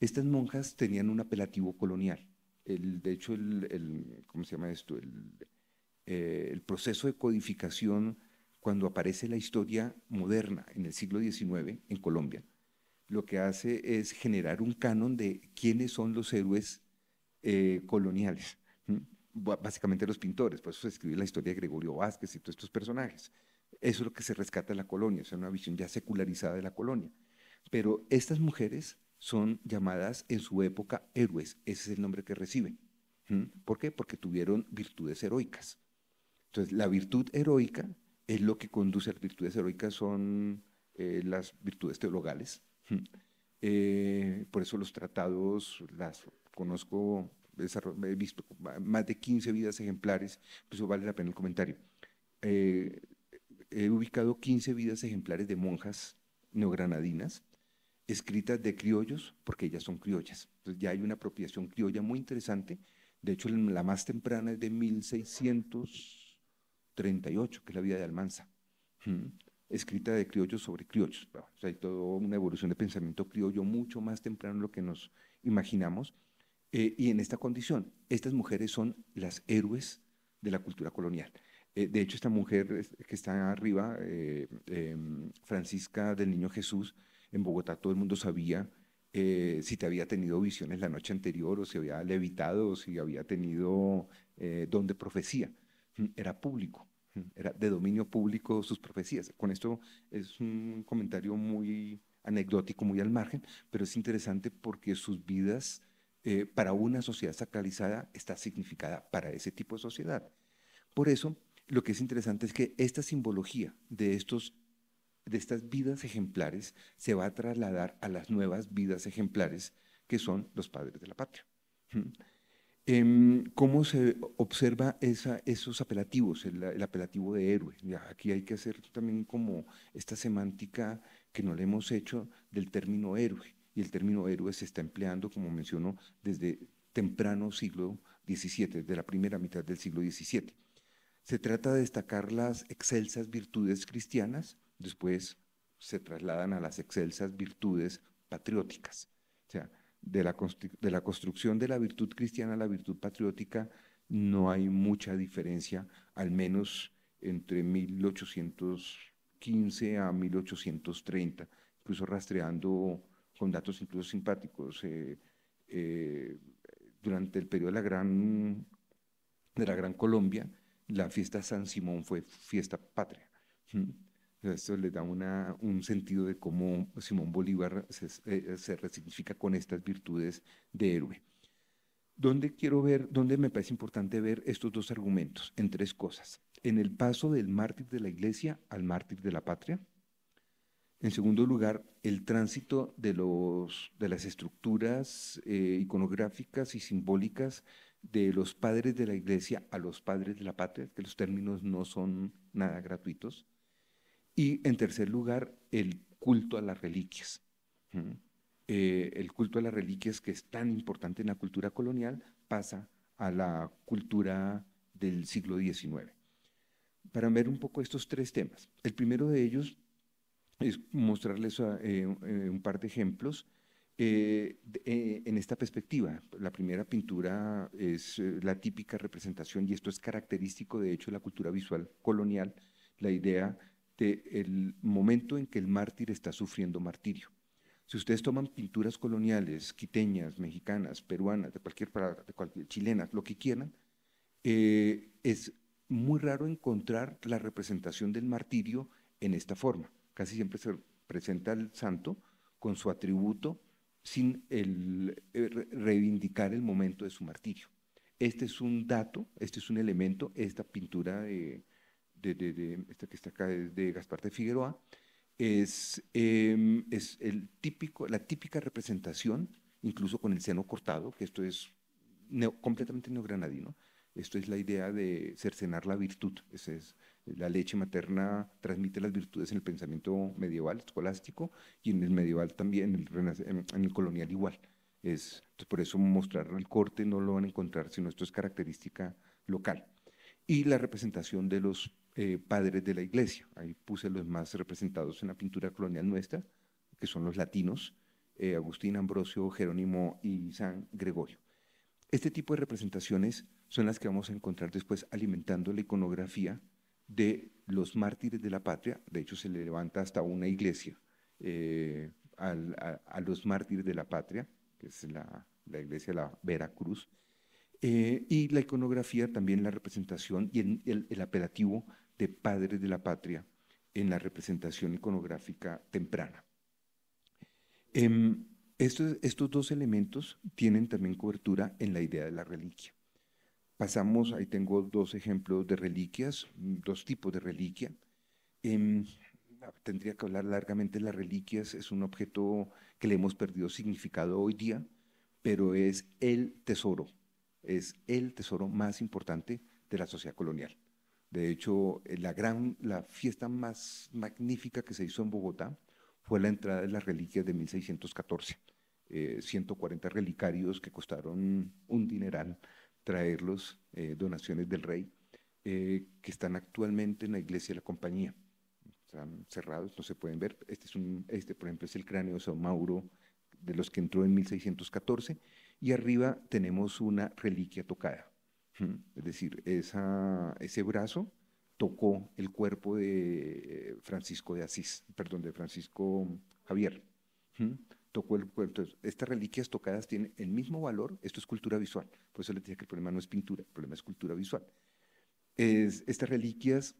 [SPEAKER 2] Estas monjas tenían un apelativo colonial. de hecho, el, se llama eh, El, proceso de codificación cuando aparece la historia moderna en el siglo XIX en Colombia, lo que hace es generar un canon de quiénes son los héroes eh, coloniales, básicamente los pintores, por eso se la historia de Gregorio Vázquez y todos estos personajes. Eso es lo que se rescata en la colonia, o sea, una visión ya secularizada de la colonia. Pero estas mujeres son llamadas en su época héroes, ese es el nombre que reciben. ¿Por qué? Porque tuvieron virtudes heroicas. Entonces, la virtud heroica es lo que conduce a las virtudes heroicas, son eh, las virtudes teologales. Eh, por eso los tratados, las conozco, he visto más de 15 vidas ejemplares, por pues eso vale la pena el comentario. Eh, he ubicado 15 vidas ejemplares de monjas neogranadinas, escritas de criollos, porque ellas son criollas. ya hay una apropiación criolla muy interesante. De hecho, la más temprana es de 1638, que es la vida de Almanza, escrita de criollos sobre criollos. hay toda una evolución de pensamiento criollo mucho más temprano de lo que nos imaginamos. Eh, y en esta condición, estas mujeres son las héroes de la cultura colonial. Eh, de hecho, esta mujer que está arriba, eh, em, Francisca del Niño Jesús, en Bogotá todo el mundo sabía eh, si te había tenido visiones la noche anterior o si había levitado o si había tenido donde profecía. Mm, era público, mm, era de dominio público sus profecías. Con esto es un comentario muy anecdótico, muy al margen, pero es interesante porque sus vidas... para una sociedad sacralizada está significada para ese tipo de sociedad. Por eso, lo que es interesante es que esta simbología de, estos, de estas vidas ejemplares se va a trasladar a las nuevas vidas ejemplares que son los padres de la patria. ¿Mm? Em, ¿Cómo se observa esos apelativos, el, apelativo de héroe? Aquí hay que hacer también como esta semántica que no le hemos hecho del término héroe. Y el término héroe se está empleando, como mencionó, desde temprano siglo XVII, de la primera mitad del siglo XVII. Se trata de destacar las excelsas virtudes cristianas, después se trasladan a las excelsas virtudes patrióticas. O sea, de la, construcción de la virtud cristiana a la virtud patriótica no hay mucha diferencia, al menos entre 1815 a 1830, incluso rastreando con datos incluso simpáticos. Eh, eh, durante el periodo de la Gran, de la gran Colombia, la fiesta San Simón fue fiesta patria. Mm. Esto le da una, un sentido de cómo Simón Bolívar eh, se, resignifica con estas virtudes de héroe. ¿Dónde quiero ver, dónde me parece importante ver estos dos argumentos? En tres cosas. En el paso del mártir de la iglesia al mártir de la patria. En segundo lugar, el tránsito de, los, de las estructuras eh, iconográficas y simbólicas de los padres de la iglesia a los padres de la patria, que los términos no son nada gratuitos. Y en tercer lugar, el culto a las reliquias. ¿Mm? Eh, el culto a las reliquias, que es tan importante en la cultura colonial, pasa a la cultura del siglo XIX. Para ver un poco estos tres temas. El primero de ellos es mostrarles eh, eh, un par de ejemplos eh, eh, en esta perspectiva, la primera pintura es eh, la típica representación, y esto es característico de hecho de la cultura visual colonial, la idea del momento en que el mártir está sufriendo martirio. Si ustedes toman pinturas coloniales, quiteñas, mexicanas, peruanas, de cualquier, de chilenas, lo que quieran, es muy raro encontrar la representación del martirio en esta forma. Casi siempre se presenta al santo con su atributo sin el, eh, reivindicar el momento de su martirio. Este es un dato, este es un elemento, esta pintura de, esta que está acá de Gaspar de Figueroa, es, em, es el típico, la típica representación, incluso con el seno cortado, que esto es completamente neogranadino, esto es la idea de cercenar la virtud, ese es la leche materna transmite las virtudes en el pensamiento medieval, escolástico, y en el medieval también, en el, colonial igual. Es, por eso mostrar el corte no lo van a encontrar, sino esto es característica local. Y la representación de los eh, padres de la iglesia. Ahí puse los más representados en la pintura colonial nuestra, que son los latinos, eh, Agustín, Ambrosio, Jerónimo y San Gregorio. Este tipo de representaciones son las que vamos a encontrar después alimentando la iconografía de los mártires de la patria, de hecho se le levanta hasta una iglesia eh, a, los mártires de la patria, que es la, iglesia de la Veracruz, eh, y la iconografía también la representación y el, el, apelativo de padres de la patria en la representación iconográfica temprana. Em, estos, estos, dos elementos tienen también cobertura en la idea de la reliquia. Pasamos, ahí tengo dos ejemplos de reliquias, mm, dos tipos de reliquia. Em, ah, tendría que hablar largamente de las reliquias, es un objeto que le hemos perdido significado hoy día, pero es el tesoro, es el tesoro más importante de la sociedad colonial. De hecho, eh, la, gran, la fiesta más magnífica que se hizo en Bogotá fue la entrada de las reliquias de 1614, 140 eh, relicarios que costaron un dineral traerlos eh, donaciones del rey eh, que están actualmente en la iglesia de la compañía. Están cerrados, no se pueden ver. Este, es un, este por ejemplo, es el cráneo de San Mauro, de los que entró en 1614, y arriba tenemos una reliquia tocada. Es decir, ese brazo tocó el cuerpo de eh, Francisco de Asís, perdón, de Francisco Javier estas reliquias tocadas tienen el mismo valor, esto es cultura visual, por eso les decía que el problema no es pintura, el problema es cultura visual. estas reliquias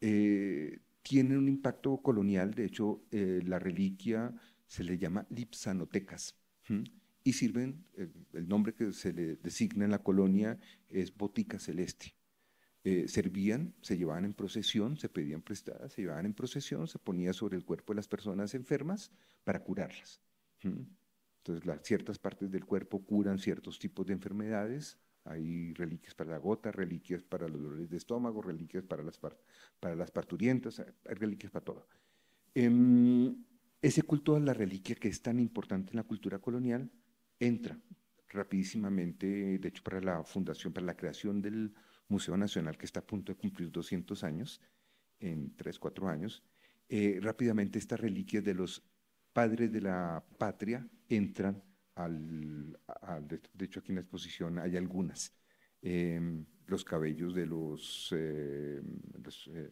[SPEAKER 2] eh, tienen un impacto colonial, de hecho, eh, la reliquia se le llama lipsanotecas. y sirven, el nombre que se le designa en la colonia es botica celeste. Eh, servían, se llevaban en procesión, se pedían prestadas, se llevaban en procesión, se ponía sobre el cuerpo de las personas enfermas para curarlas. Entonces, las, ciertas partes del cuerpo curan ciertos tipos de enfermedades. Hay reliquias para la gota, reliquias para los dolores de estómago, reliquias para las, para las parturientas, hay reliquias para todo. Em, ese culto a la reliquia que es tan importante en la cultura colonial entra rapidísimamente, de hecho, para la fundación, para la creación del Museo Nacional, que está a punto de cumplir 200 años, en 3, 4 años, eh, rápidamente estas reliquias de los padres de la patria entran al, de hecho aquí en la exposición hay algunas, em, los cabellos de los, em, eh,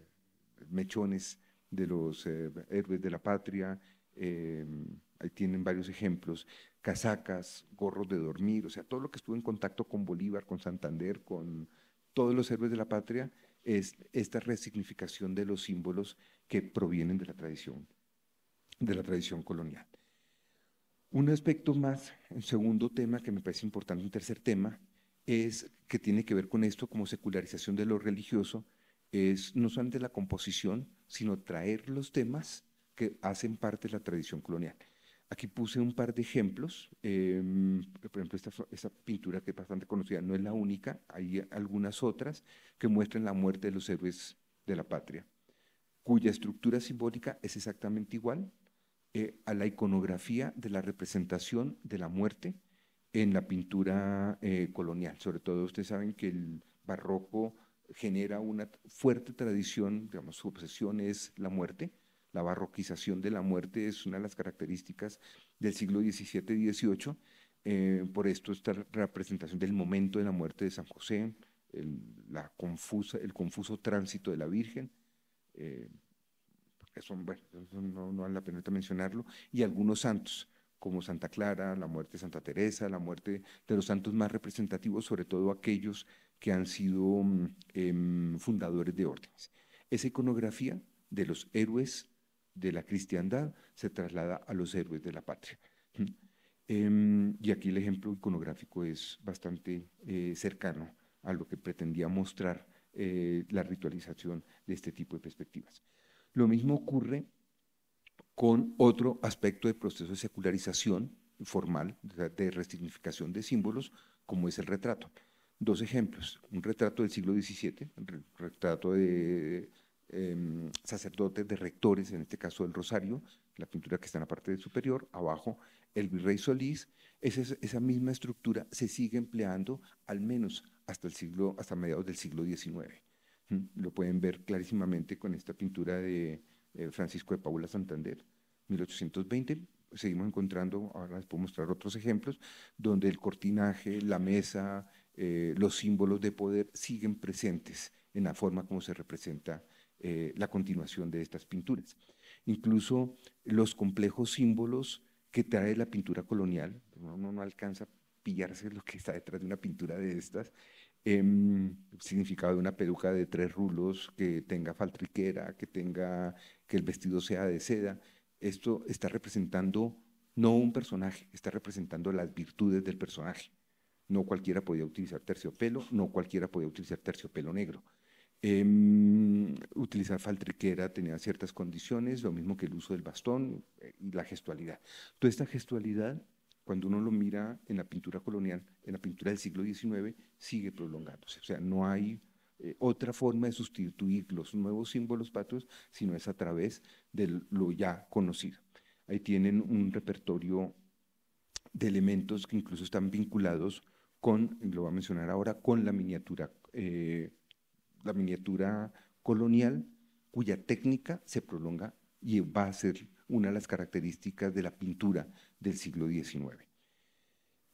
[SPEAKER 2] mechones de los eh, héroes de la patria, em, ahí tienen varios ejemplos, casacas, gorros de dormir, o sea, todo lo que estuvo en contacto con Bolívar, con Santander, con todos los héroes de la patria, es esta resignificación de los símbolos que provienen de la tradición de la tradición colonial. Un aspecto más, un segundo tema que me parece importante, un tercer tema, es que tiene que ver con esto como secularización de lo religioso, es no solamente la composición, sino traer los temas que hacen parte de la tradición colonial. Aquí puse un par de ejemplos, em, por ejemplo, esta, esta, pintura que es bastante conocida, no es la única, hay algunas otras que muestran la muerte de los héroes de la patria, cuya estructura simbólica es exactamente igual eh, a la iconografía de la representación de la muerte en la pintura eh, colonial. Sobre todo ustedes saben que el barroco genera una fuerte tradición, digamos, su obsesión es la muerte. La barroquización de la muerte es una de las características del siglo XVII y XVIII. por esto esta representación del momento de la muerte de San José, el, la confusa, el confuso tránsito de la Virgen, eh, son, bueno, no, no vale la pena mencionarlo, y algunos santos como Santa Clara, la muerte de Santa Teresa, la muerte de los santos más representativos, sobre todo aquellos que han sido mm, em, fundadores de órdenes. Esa iconografía de los héroes de la cristiandad se traslada a los héroes de la patria. Em, y aquí el ejemplo iconográfico es bastante eh, cercano a lo que pretendía mostrar eh, la ritualización de este tipo de perspectivas. Lo mismo ocurre con otro aspecto del proceso de secularización formal, de resignificación de símbolos, como es el retrato. Dos ejemplos, un retrato del siglo XVII, un retrato de em, sacerdotes, de rectores, en este caso del Rosario, la pintura que está en la parte superior, abajo, el virrey Solís, esa, esa misma estructura se sigue empleando al menos hasta, el siglo, hasta mediados del siglo XIX. Lo pueden ver clarísimamente con esta pintura de eh, Francisco de Paula Santander, 1820. Seguimos encontrando, ahora les puedo mostrar otros ejemplos, donde el cortinaje, la mesa, eh, los símbolos de poder siguen presentes en la forma como se representa eh, la continuación de estas pinturas. Incluso los complejos símbolos que trae la pintura colonial, uno no alcanza a pillarse lo que está detrás de una pintura de estas, eh, significado de una peluca de tres rulos, que tenga faltriquera, que tenga que el vestido sea de seda. Esto está representando no un personaje, está representando las virtudes del personaje. No cualquiera podía utilizar terciopelo, no cualquiera podía utilizar terciopelo negro. Em, utilizar faltriquera tenía ciertas condiciones, lo mismo que el uso del bastón eh, y la gestualidad. Toda esta gestualidad cuando uno lo mira en la pintura colonial, en la pintura del siglo XIX, sigue prolongándose. O sea, no hay eh, otra forma de sustituir los nuevos símbolos patrios, sino es a través de lo ya conocido. Ahí tienen un repertorio de elementos que incluso están vinculados con, lo voy a mencionar ahora, con la miniatura, eh, la miniatura colonial, cuya técnica se prolonga y va a ser una de las características de la pintura del siglo XIX.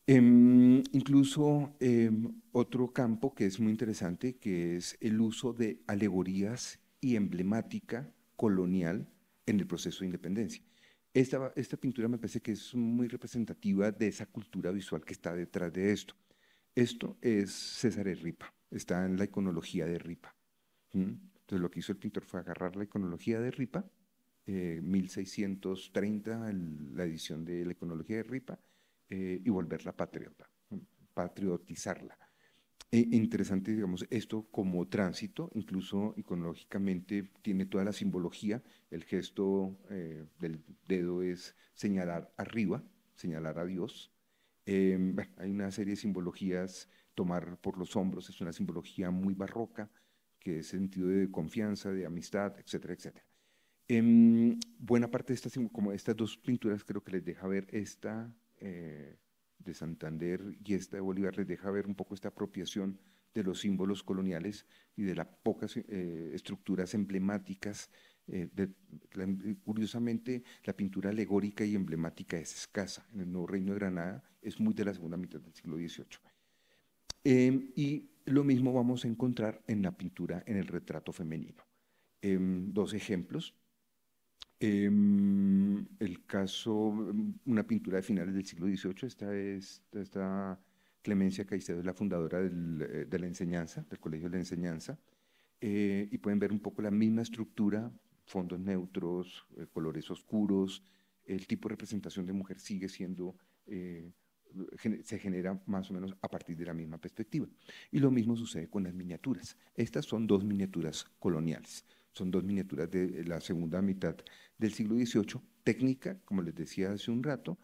[SPEAKER 2] Em, incluso em, otro campo que es muy interesante, que es el uso de alegorías y emblemática colonial en el proceso de independencia. Esta, esta pintura me parece que es muy representativa de esa cultura visual que está detrás de esto. Esto es César de Ripa, está en la iconología de Ripa. Entonces lo que hizo el pintor fue agarrar la iconología de Ripa 1630, eh, la edición de la Iconología de Ripa, eh, y volverla patriota, patriotizarla. E, interesante, digamos, esto como tránsito, incluso iconológicamente tiene toda la simbología, el gesto eh, del dedo es señalar arriba, señalar a Dios. Em, hay una serie de simbologías, tomar por los hombros es una simbología muy barroca, que es sentido de confianza, de amistad, etcétera, etcétera. Em, buena parte de estas, como estas dos pinturas, creo que les deja ver esta eh, de Santander y esta de Bolívar, les deja ver un poco esta apropiación de los símbolos coloniales y de las pocas eh, estructuras emblemáticas. Eh, curiosamente, la pintura alegórica y emblemática es escasa. En el Nuevo Reino de Granada es muy de la segunda mitad del siglo XVIII. Em, y lo mismo vamos a encontrar en la pintura, en el retrato femenino. Em, dos ejemplos. Em, el caso, una pintura de finales del siglo XVIII, esta es Clemencia Caicedo, es la fundadora del, eh, de la enseñanza, del Colegio de la Enseñanza, eh, y pueden ver un poco la misma estructura, fondos neutros, eh, colores oscuros, el tipo de representación de mujer sigue siendo, se genera más o menos a partir de la misma perspectiva. Y lo mismo sucede con las miniaturas. Estas son dos miniaturas coloniales son dos miniaturas de la segunda mitad del siglo XVIII. Técnica, como les decía hace un rato,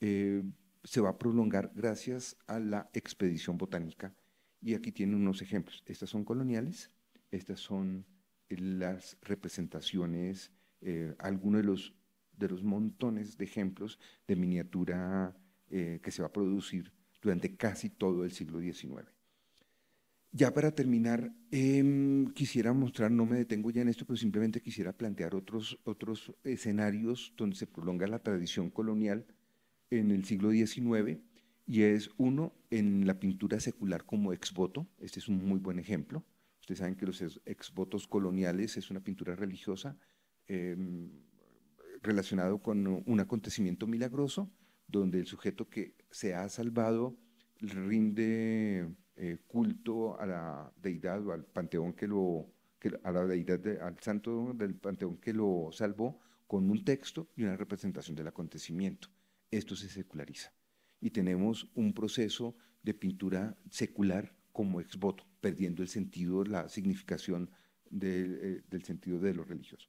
[SPEAKER 2] eh, se va a prolongar gracias a la expedición botánica. Y aquí tienen unos ejemplos. Estas son coloniales, estas son eh, las representaciones, eh, algunos de los, de los montones de ejemplos de miniatura que se va a producir durante casi todo el siglo XIX. Ya para terminar, em, quisiera mostrar, no me detengo ya en esto, pero simplemente quisiera plantear otros, otros escenarios donde se prolonga la tradición colonial en el siglo XIX, y es uno en la pintura secular como exvoto, este es un muy buen ejemplo. Ustedes saben que los exvotos coloniales es una pintura religiosa em, relacionado con un acontecimiento milagroso, donde el sujeto que se ha salvado rinde eh, culto a la deidad o al panteón que lo, a la deidad, al santo del panteón que lo salvó, con un texto y una representación del acontecimiento. Esto se seculariza. Y tenemos un proceso de pintura secular como ex voto, perdiendo el sentido, la significación eh, del sentido de lo religioso.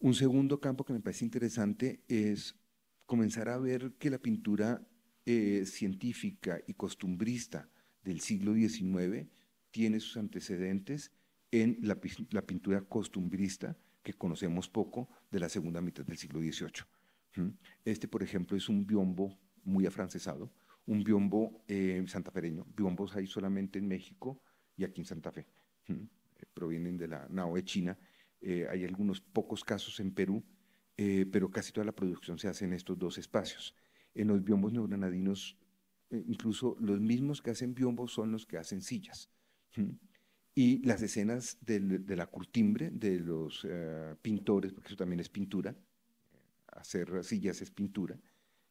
[SPEAKER 2] Un segundo campo que me parece interesante es comenzar a ver que la pintura eh, científica y costumbrista del siglo XIX tiene sus antecedentes en la, pintura costumbrista que conocemos poco de la segunda mitad del siglo XVIII. ¿Mm? Este, por ejemplo, es un biombo muy afrancesado, un biombo eh, santafereño. Biombos hay solamente en México y aquí en Santa Fe. ¿Mm? Eh, provienen de la Naoe China. Eh, hay algunos pocos casos en Perú, eh, pero casi toda la producción se hace en estos dos espacios. En los biombos neogranadinos eh, incluso los mismos que hacen biombos son los que hacen sillas. Y las escenas de la curtimbre de los eh, pintores, porque eso también es pintura, hacer sillas es pintura,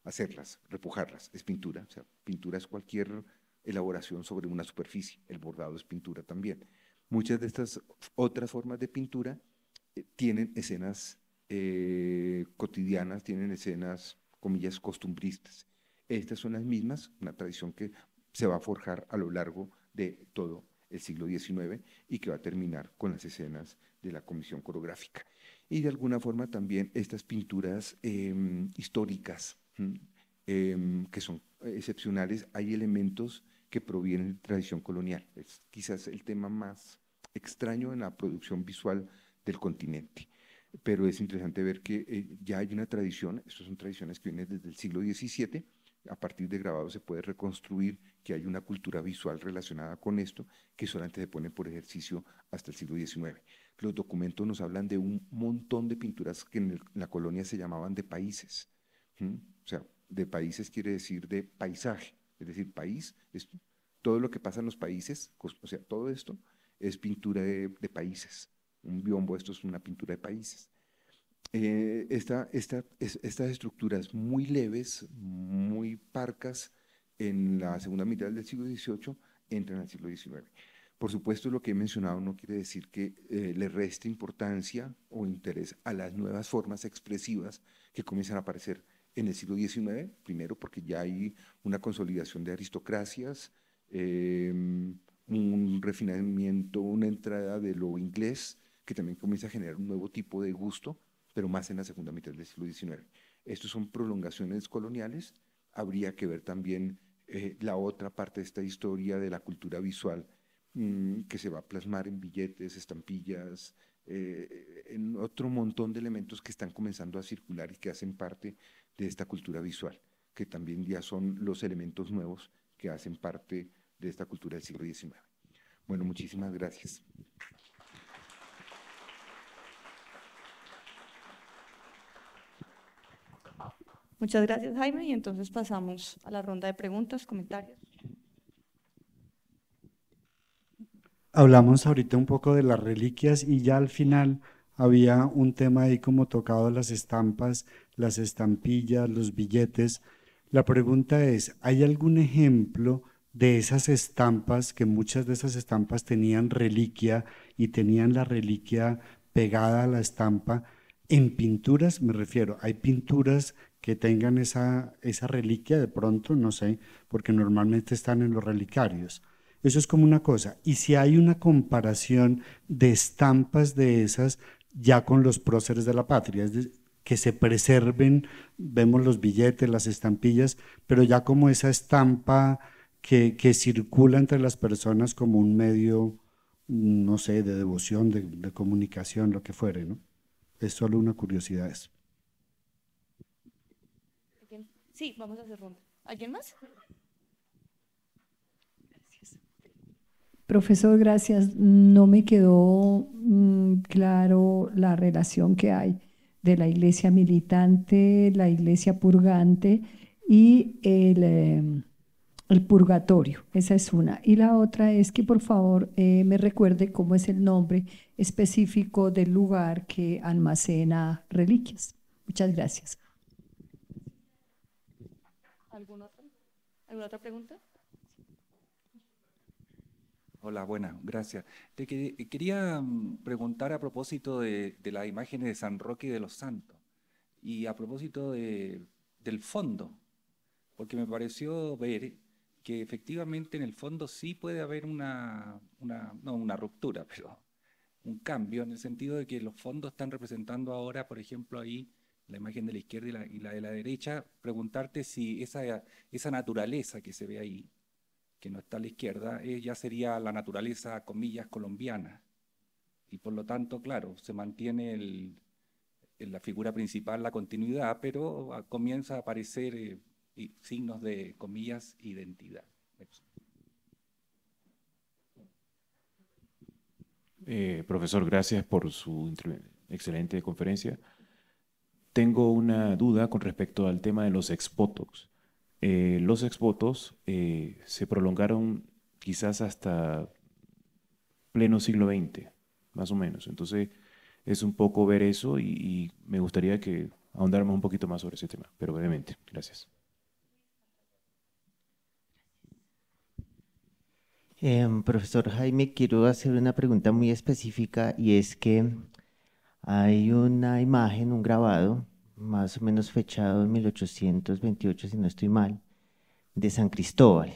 [SPEAKER 2] hacerlas, repujarlas es pintura, o sea, pintura es cualquier elaboración sobre una superficie, el bordado es pintura también. Muchas de estas otras formas de pintura eh, tienen escenas cotidianas, tienen escenas, comillas, costumbristas estas son las mismas, una tradición que se va a forjar a lo largo de todo el siglo XIX y que va a terminar con las escenas de la Comisión Coreográfica. Y de alguna forma también estas pinturas em, históricas, em, que son excepcionales, hay elementos que provienen de tradición colonial. Es quizás el tema más extraño en la producción visual del continente. Pero es interesante ver que eh, ya hay una tradición, estas son tradiciones que vienen desde el siglo XVII, a partir de grabado se puede reconstruir que hay una cultura visual relacionada con esto que solamente se pone por ejercicio hasta el siglo XIX. Los documentos nos hablan de un montón de pinturas que en, la colonia se llamaban de países. O sea, de países quiere decir de paisaje, es decir, país, todo lo que pasa en los países, o sea, todo esto es pintura de países. Un biombo, esto es una pintura de países. Eh, estas estructuras muy leves, muy parcas, en la segunda mitad del siglo XVIII entran al siglo XIX. Por supuesto, lo que he mencionado no quiere decir que eh, le reste importancia o interés a las nuevas formas expresivas que comienzan a aparecer en el siglo XIX, primero porque ya hay una consolidación de aristocracias, em, un refinamiento, una entrada de lo inglés, que también comienza a generar un nuevo tipo de gusto, pero más en la segunda mitad del siglo XIX. Estos son prolongaciones coloniales. Habría que ver también eh, la otra parte de esta historia de la cultura visual mm, que se va a plasmar en billetes, estampillas, eh, en otro montón de elementos que están comenzando a circular y que hacen parte de esta cultura visual, que también ya son los elementos nuevos que hacen parte de esta cultura del siglo XIX. Bueno, muchísimas gracias. Muchas gracias, Jaime. Y entonces pasamos a la ronda de preguntas, comentarios.
[SPEAKER 1] Hablamos ahorita un poco de las reliquias y ya al final había un tema ahí como tocado las estampas, las estampillas, los billetes. La pregunta es, ¿hay algún ejemplo de esas estampas, que muchas de esas estampas tenían reliquia y tenían la reliquia pegada a la estampa? En pinturas, me refiero, hay pinturas que tengan esa, reliquia de pronto, no sé, porque normalmente están en los relicarios. Eso es como una cosa. Y si hay una comparación de estampas de esas ya con los próceres de la patria, es que se preserven, vemos los billetes, las estampillas, pero ya como esa estampa que, circula entre las personas como un medio, mm, no sé, de devoción, de, comunicación, lo que fuere, ¿no? Es solo una curiosidad Sí, vamos a hacer ronda. ¿Alguien más?
[SPEAKER 3] Gracias. Profesor, gracias. No me quedó mm, claro la relación que hay de la iglesia militante, la iglesia purgante y el, em, purgatorio. Esa es una. Y la otra es que por favor eh, me recuerde cómo es el nombre específico del lugar que almacena reliquias. Muchas gracias.
[SPEAKER 1] ¿Alguna otra pregunta?
[SPEAKER 2] Hola, buenas, gracias. quería mm, preguntar a propósito de, las imágenes de San Roque y de los Santos y a propósito del fondo, porque me pareció ver que efectivamente en el fondo sí puede haber una, una, no una ruptura, pero un cambio en el sentido de que los fondos están representando ahora, por ejemplo, ahí la imagen de la izquierda y la, de la derecha, preguntarte si esa, esa naturaleza que se ve ahí, que no está a la izquierda, eh, ya sería la naturaleza, comillas, colombiana. Y por lo tanto, claro, se mantiene el, en la figura principal la continuidad, pero comienza a aparecer eh, signos de, comillas, identidad.
[SPEAKER 3] Eh, profesor, gracias por su excelente conferencia tengo una duda con respecto al tema de los expotos. Eh, los expotos eh, se prolongaron quizás hasta pleno siglo XX, más o menos. Entonces, es un poco ver eso y, me gustaría que ahondáramos un poquito más sobre ese tema, pero brevemente. Gracias. Em, profesor Jaime, quiero hacer una pregunta muy específica y es que hay una imagen, un grabado, más o menos fechado en 1828, si no estoy mal, de San Cristóbal.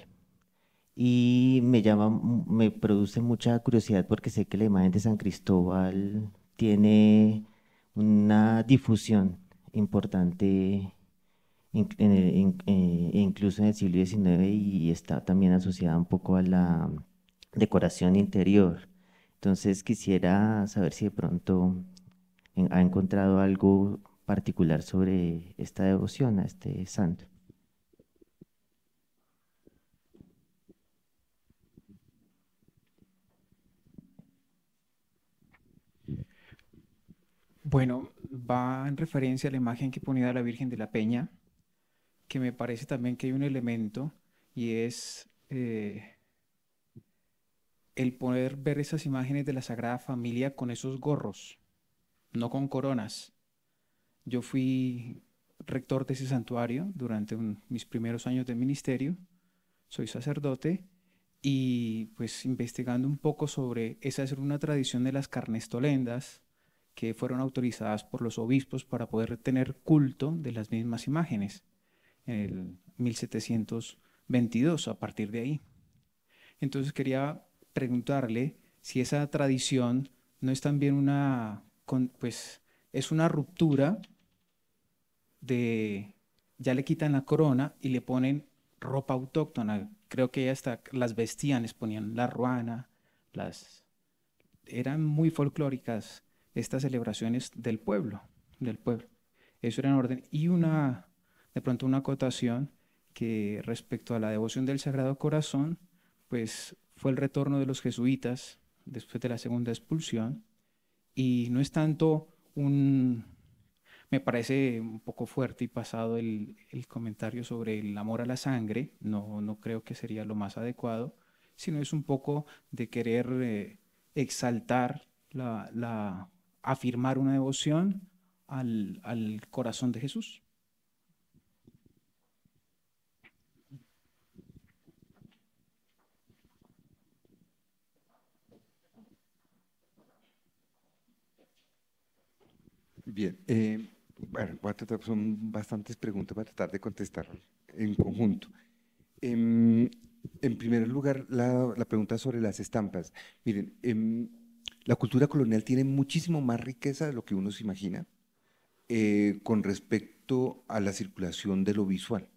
[SPEAKER 3] Y me llama, me produce mucha curiosidad porque sé que la imagen de San Cristóbal tiene una difusión importante eh, incluso en el siglo XIX y está también asociada un poco a la decoración interior. Entonces quisiera saber si de pronto ha encontrado algo particular sobre
[SPEAKER 1] esta devoción a este santo.
[SPEAKER 3] Bueno, va en referencia a la imagen que ponía la Virgen de la Peña, que me parece también que hay un elemento y es eh, el poder ver esas imágenes de la Sagrada Familia con esos gorros no con coronas. Yo fui rector de ese santuario durante mis primeros años de ministerio, soy sacerdote y pues investigando un poco sobre esa es una tradición de las carnestolendas que fueron autorizadas por los obispos para poder tener culto de las mismas imágenes en el 1722 a partir de ahí. Entonces quería preguntarle si esa tradición no es también una pues es una ruptura de, ya le quitan la corona y le ponen ropa autóctona. Creo que ya hasta las vestían, les ponían la ruana, las... Eran muy folclóricas estas celebraciones del pueblo, del pueblo. Eso era en orden. Y una, de pronto una acotación que respecto a la devoción del Sagrado Corazón, pues fue el retorno de los jesuitas después de la segunda expulsión y no es tanto un... Me parece un poco fuerte y pasado el, comentario sobre el amor a la sangre, no, no creo que sería lo más adecuado, sino es un poco de querer eh, exaltar, la, afirmar una devoción al corazón de Jesús.
[SPEAKER 2] Bien, eh, bueno, son bastantes preguntas para tratar de contestar en conjunto. Em, en primer lugar, la, pregunta sobre las estampas. Miren, em, la cultura colonial tiene muchísimo más riqueza de lo que uno se imagina eh, con respecto a la circulación de lo visual.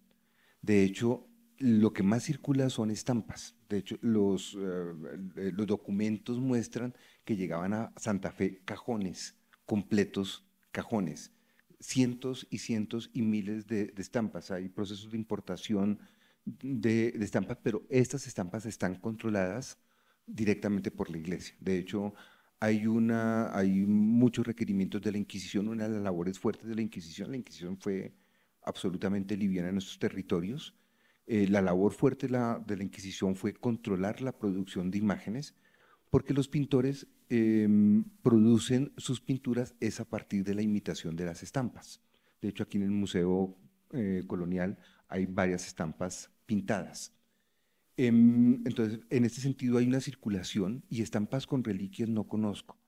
[SPEAKER 2] De hecho, lo que más circula son estampas. De hecho, los, eh, los documentos muestran que llegaban a Santa Fe cajones completos cajones, cientos y cientos y miles de, estampas. Hay procesos de importación de, estampas, pero estas estampas están controladas directamente por la iglesia. De hecho, hay, una, hay muchos requerimientos de la Inquisición, una de las labores fuertes de la Inquisición. La Inquisición fue absolutamente liviana en nuestros territorios. Eh, la labor fuerte de la Inquisición fue controlar la producción de imágenes porque los pintores em, producen sus pinturas es a partir de la imitación de las estampas. De hecho, aquí en el Museo eh, Colonial hay varias estampas pintadas. Em, entonces, en este sentido hay una circulación y estampas con reliquias no conozco.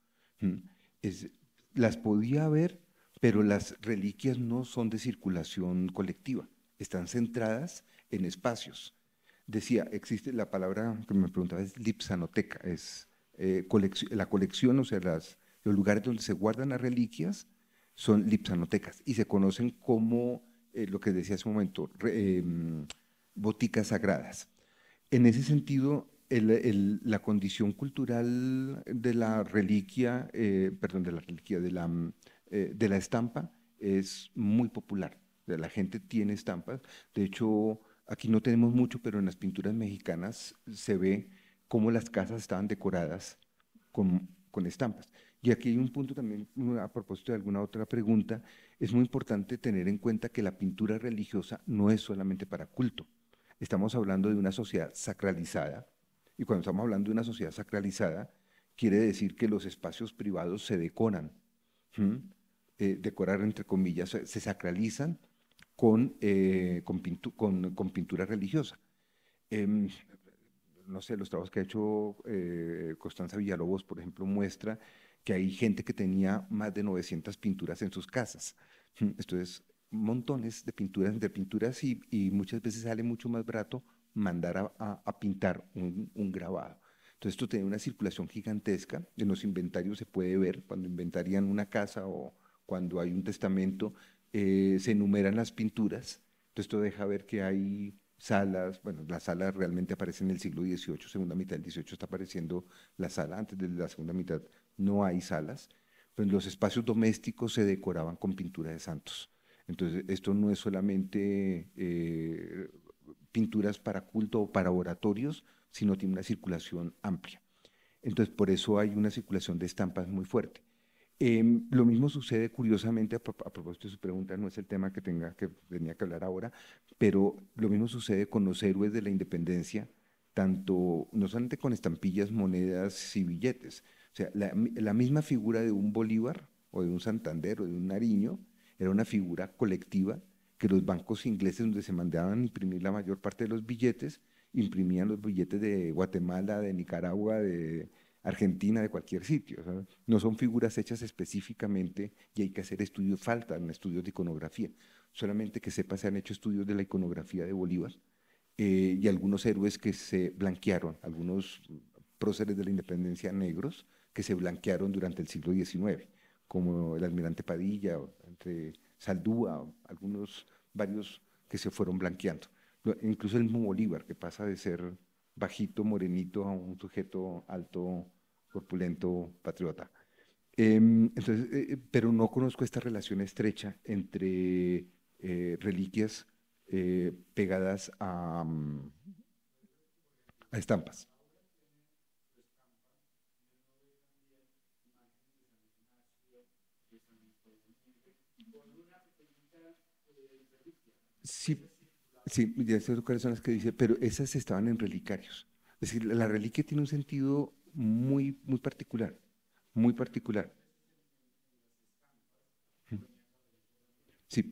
[SPEAKER 2] las podía ver, pero las reliquias no son de circulación colectiva, están centradas en espacios. Decía, existe la palabra que me preguntaba, es lipsanoteca, es eh, la colección, o sea, las, los lugares donde se guardan las reliquias son lipsanotecas y se conocen como, eh, lo que decía hace un momento, em, boticas sagradas. En ese sentido, la condición cultural de la reliquia, eh, perdón, de la reliquia, de la, mm, de la estampa es muy popular. La gente tiene estampas. De hecho, aquí no tenemos mucho, pero en las pinturas mexicanas se ve cómo las casas estaban decoradas con, estampas. Y aquí hay un punto también, a propósito de alguna otra pregunta, es muy importante tener en cuenta que la pintura religiosa no es solamente para culto. Estamos hablando de una sociedad sacralizada, y cuando estamos hablando de una sociedad sacralizada, quiere decir que los espacios privados se decoran. Eh, decorar, entre comillas, se sacralizan con, eh, con, con, pintura religiosa. Em, no sé, los trabajos que ha hecho eh, Constanza Villalobos, por ejemplo, muestra que hay gente que tenía más de 900 pinturas en sus casas. Mm, entonces, montones de pinturas de pinturas y, muchas veces sale mucho más barato mandar a, pintar un, grabado. Entonces, esto tiene una circulación gigantesca. En los inventarios se puede ver cuando inventarían una casa o cuando hay un testamento, eh, se enumeran las pinturas. Entonces, esto deja ver que hay salas, bueno, las salas realmente aparece en el siglo XVIII, segunda mitad del XVIII está apareciendo la sala, antes de la segunda mitad no hay salas, pero los espacios domésticos se decoraban con pintura de santos. Entonces, esto no es solamente eh, pinturas para culto o para oratorios, sino tiene una circulación amplia. Entonces, por eso hay una circulación de estampas muy fuerte. Em, lo mismo sucede curiosamente, a, propósito de su pregunta, no es el tema que, tenga, que tenía que hablar ahora, pero lo mismo sucede con los héroes de la independencia, tanto, no solamente con estampillas, monedas y billetes. O sea, la, la misma figura de un Bolívar o de un Santander o de un Nariño era una figura colectiva que los bancos ingleses, donde se mandaban imprimir la mayor parte de los billetes, imprimían los billetes de Guatemala, de Nicaragua, de, Argentina, de cualquier sitio. No son figuras hechas específicamente y hay que hacer estudios, faltan estudios de iconografía. Solamente que sepa, se han hecho estudios de la iconografía de Bolívar eh, y algunos héroes que se blanquearon, algunos próceres de la independencia negros que se blanquearon durante el siglo XIX, como el almirante Padilla, entre Saldúa, algunos, varios que se fueron blanqueando. Incluso el mismo Bolívar, que pasa de ser bajito, morenito, a un sujeto alto, corpulento patriota. Em, entonces, eh, eh, pero no conozco esta relación estrecha entre eh, reliquias pegadas a, mm, a estampas. Sí, sí, ya sé cuáles son las que dice, pero esas estaban en relicarios. Es decir, la reliquia tiene un sentido muy, muy particular, muy particular. Sí.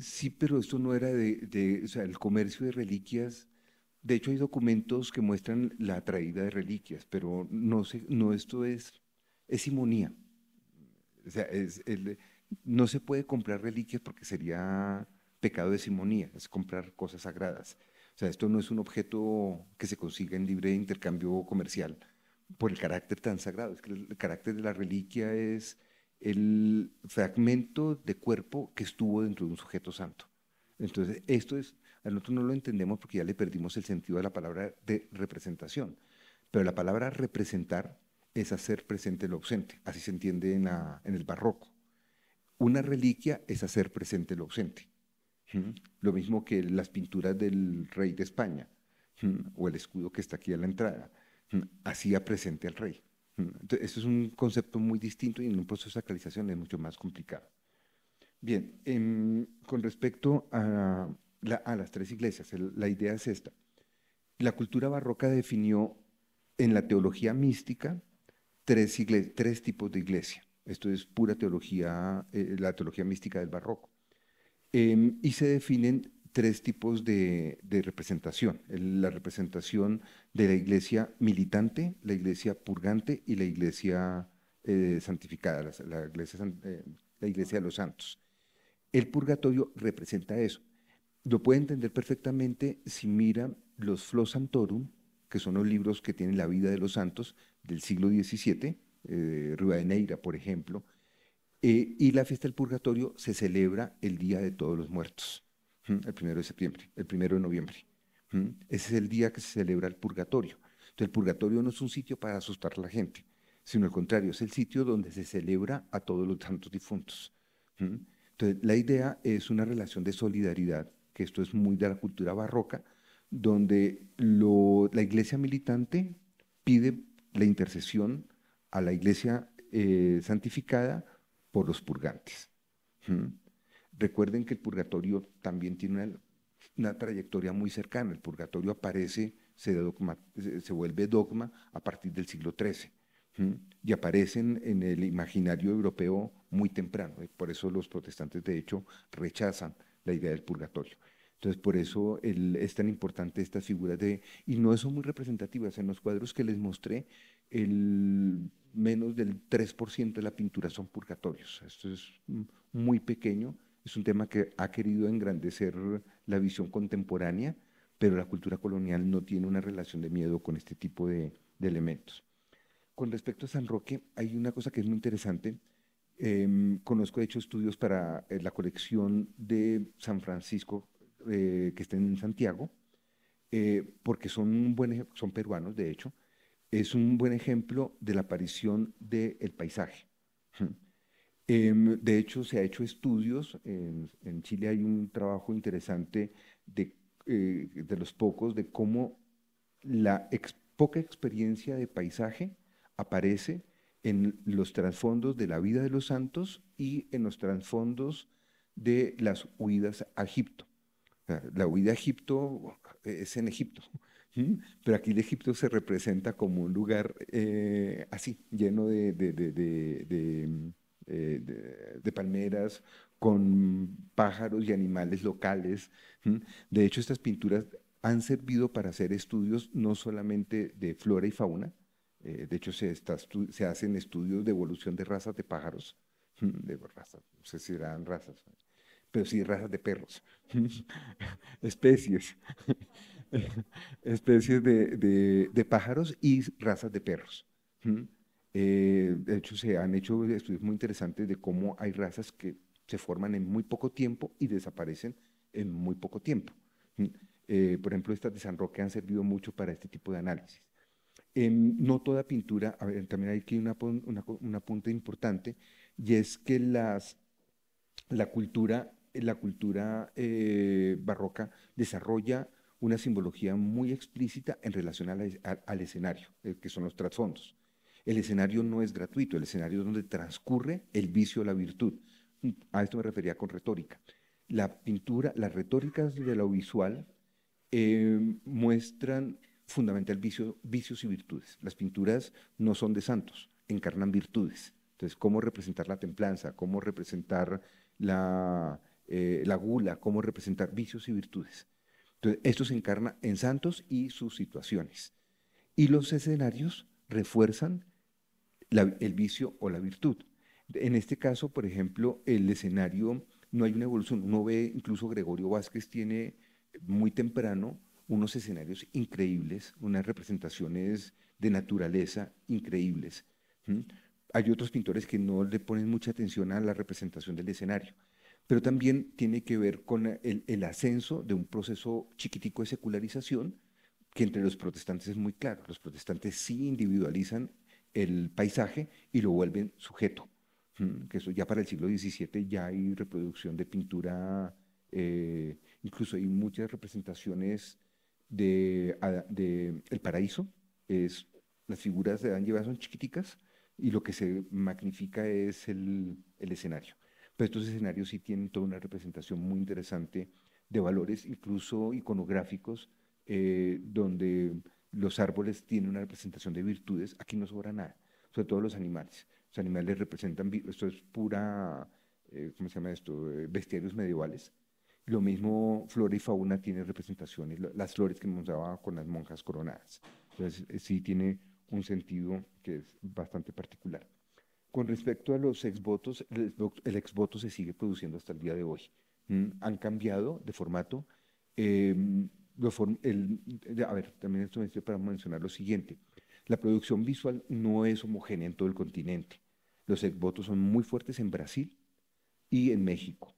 [SPEAKER 2] Sí, pero esto no era de, de, o sea, el comercio de reliquias. De hecho, hay documentos que muestran la traída de reliquias, pero no sé no esto es, es simonía. O sea, no se puede comprar reliquias porque sería pecado de simonía, es comprar cosas sagradas. O sea, esto no es un objeto que se consiga en libre intercambio comercial por el carácter tan sagrado. Es que el carácter de la reliquia es el fragmento de cuerpo que estuvo dentro de un sujeto santo. Entonces, esto es, nosotros no lo entendemos porque ya le perdimos el sentido de la palabra de representación. Pero la palabra representar es hacer presente lo ausente. Así se entiende en, en el barroco. Una reliquia es hacer presente lo ausente. Lo mismo que las pinturas del rey de España o el escudo que está aquí a la entrada. Hacía presente al rey. Entonces, eso es un concepto muy distinto y en un proceso de sacralización es mucho más complicado. Bien, em, con respecto a, las tres iglesias, la idea es esta. La cultura barroca definió en la teología mística tres, tipos de iglesia. Esto es pura teología, eh, la teología mística del barroco. Em, y se definen tres tipos de, representación. La representación de la iglesia militante, la iglesia purgante y la iglesia eh, santificada, eh, la, iglesia, de los santos. El purgatorio representa eso. Lo puede entender perfectamente si mira los Flos Santorum, que son los libros que tienen la vida de los santos del siglo XVII, eh, de Neira, por ejemplo, eh, y la fiesta del purgatorio se celebra el Día de Todos los Muertos, el primero de septiembre, el primero de noviembre. Ese es el día que se celebra el purgatorio. Entonces, el purgatorio no es un sitio para asustar a la gente, sino al contrario, es el sitio donde se celebra a todos los santos difuntos. Entonces, la idea es una relación de solidaridad, que esto es muy de la cultura barroca, donde la iglesia militante pide la intercesión a la iglesia eh, santificada por los purgantes. Recuerden que el purgatorio también tiene una, trayectoria muy cercana. El purgatorio aparece, se, vuelve dogma a partir del siglo XIII y aparecen en el imaginario europeo muy temprano. por eso los protestantes, de hecho, rechazan la idea del purgatorio. Entonces, por eso es tan importante esta figura de... Y no son muy representativas. En los cuadros que les mostré, el menos del 3% de la pintura son purgatorios. Esto es muy pequeño, es un tema que ha querido engrandecer la visión contemporánea, pero la cultura colonial no tiene una relación de miedo con este tipo de, elementos. Con respecto a San Roque, hay una cosa que es muy interesante. Em, conozco, he hecho, estudios para eh, la colección de San Francisco eh, que está en Santiago, eh, porque son, buen, son peruanos, de hecho, es un buen ejemplo de la aparición del paisaje. Em, de hecho, se ha hecho estudios, en, Chile hay un trabajo interesante de, eh, los pocos, de cómo la poca experiencia de paisaje aparece en los trasfondos de la vida de los santos y en los trasfondos de las huidas a Egipto. La huida a Egipto eh, es en Egipto. Pero aquí el Egipto se representa como un lugar eh, así, lleno eh, de, palmeras, con pájaros y animales locales. De hecho, estas pinturas han servido para hacer estudios no solamente de flora y fauna, eh, de hecho se, se, hacen estudios de evolución de razas de pájaros, de razas, no sé si eran razas, pero sí razas de perros, especies. especies de, de, pájaros y razas de perros. Eh, de hecho, se han hecho estudios muy interesantes de cómo hay razas que se forman en muy poco tiempo y desaparecen en muy poco tiempo. Eh, por ejemplo, estas de San Roque han servido mucho para este tipo de análisis. no toda pintura, a ver, también hay aquí una, una, punta importante, y es que las, la cultura, la cultura eh, barroca desarrolla una simbología muy explícita en relación al, escenario, eh, que son los trasfondos. El escenario no es gratuito, el escenario es donde transcurre el vicio o la virtud. Mm, a esto me refería con retórica. La pintura, las retóricas de lo visual eh, muestran fundamental vicios y virtudes. Las pinturas no son de santos, encarnan virtudes. Entonces, cómo representar la templanza, cómo representar la eh, gula, cómo representar vicios y virtudes esto se encarna en santos y sus situaciones. Y los escenarios refuerzan el vicio o la virtud. En este caso, por ejemplo, el escenario no hay una evolución. Uno ve, incluso Gregorio Vázquez tiene muy temprano unos escenarios increíbles, unas representaciones de naturaleza increíbles. ¿Mm? Hay otros pintores que no le ponen mucha atención a la representación del escenario pero también tiene que ver con eh, el, ascenso de un proceso chiquitico de secularización que entre los protestantes es muy claro. Los protestantes sí individualizan el paisaje y lo vuelven sujeto. Mm, que eso ya para el siglo XVII ya hay reproducción de pintura, eh, incluso hay muchas representaciones de, ah, de, El Paraíso. Es, las figuras de Dan Lleva son chiquiticas y lo que se magnifica es el escenario. Pero estos escenarios sí tienen toda una representación muy interesante de valores, incluso iconográficos, eh, donde los árboles tienen una representación de virtudes. Aquí no sobra nada, sobre todo los animales. Los animales representan, esto es pura, eh, ¿cómo se llama esto? Eh, bestiarios medievales. Lo mismo flora y fauna tiene representaciones, las flores que montaba con las monjas coronadas. Entonces, sí tiene un sentido que es bastante particular. Con respecto a los exvotos, el exvoto se sigue produciendo hasta el día de hoy. Han cambiado de formato. Em, a ver, también esto me para mencionar lo siguiente. La producción visual no es homogénea en todo el continente. Los exvotos son muy fuertes en Brasil y en México.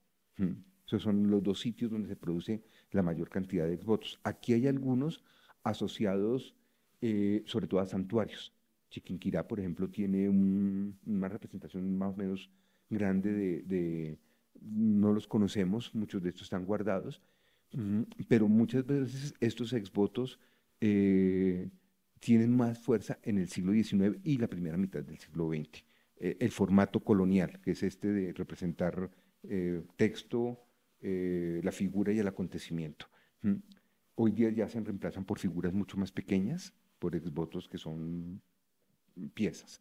[SPEAKER 2] Esos son los dos sitios donde se produce la mayor cantidad de exvotos. Aquí hay algunos asociados eh, sobre todo a santuarios. Chiquinquirá, por ejemplo, tiene una representación más o menos grande de, No los conocemos, muchos de estos están guardados, mm, pero muchas veces estos exvotos eh, tienen más fuerza en el siglo XIX y la primera mitad del siglo XX. Eh, el formato colonial, que es este de representar eh, texto, la figura y el acontecimiento. Mm, hoy día ya se reemplazan por figuras mucho más pequeñas, por exvotos que son piezas.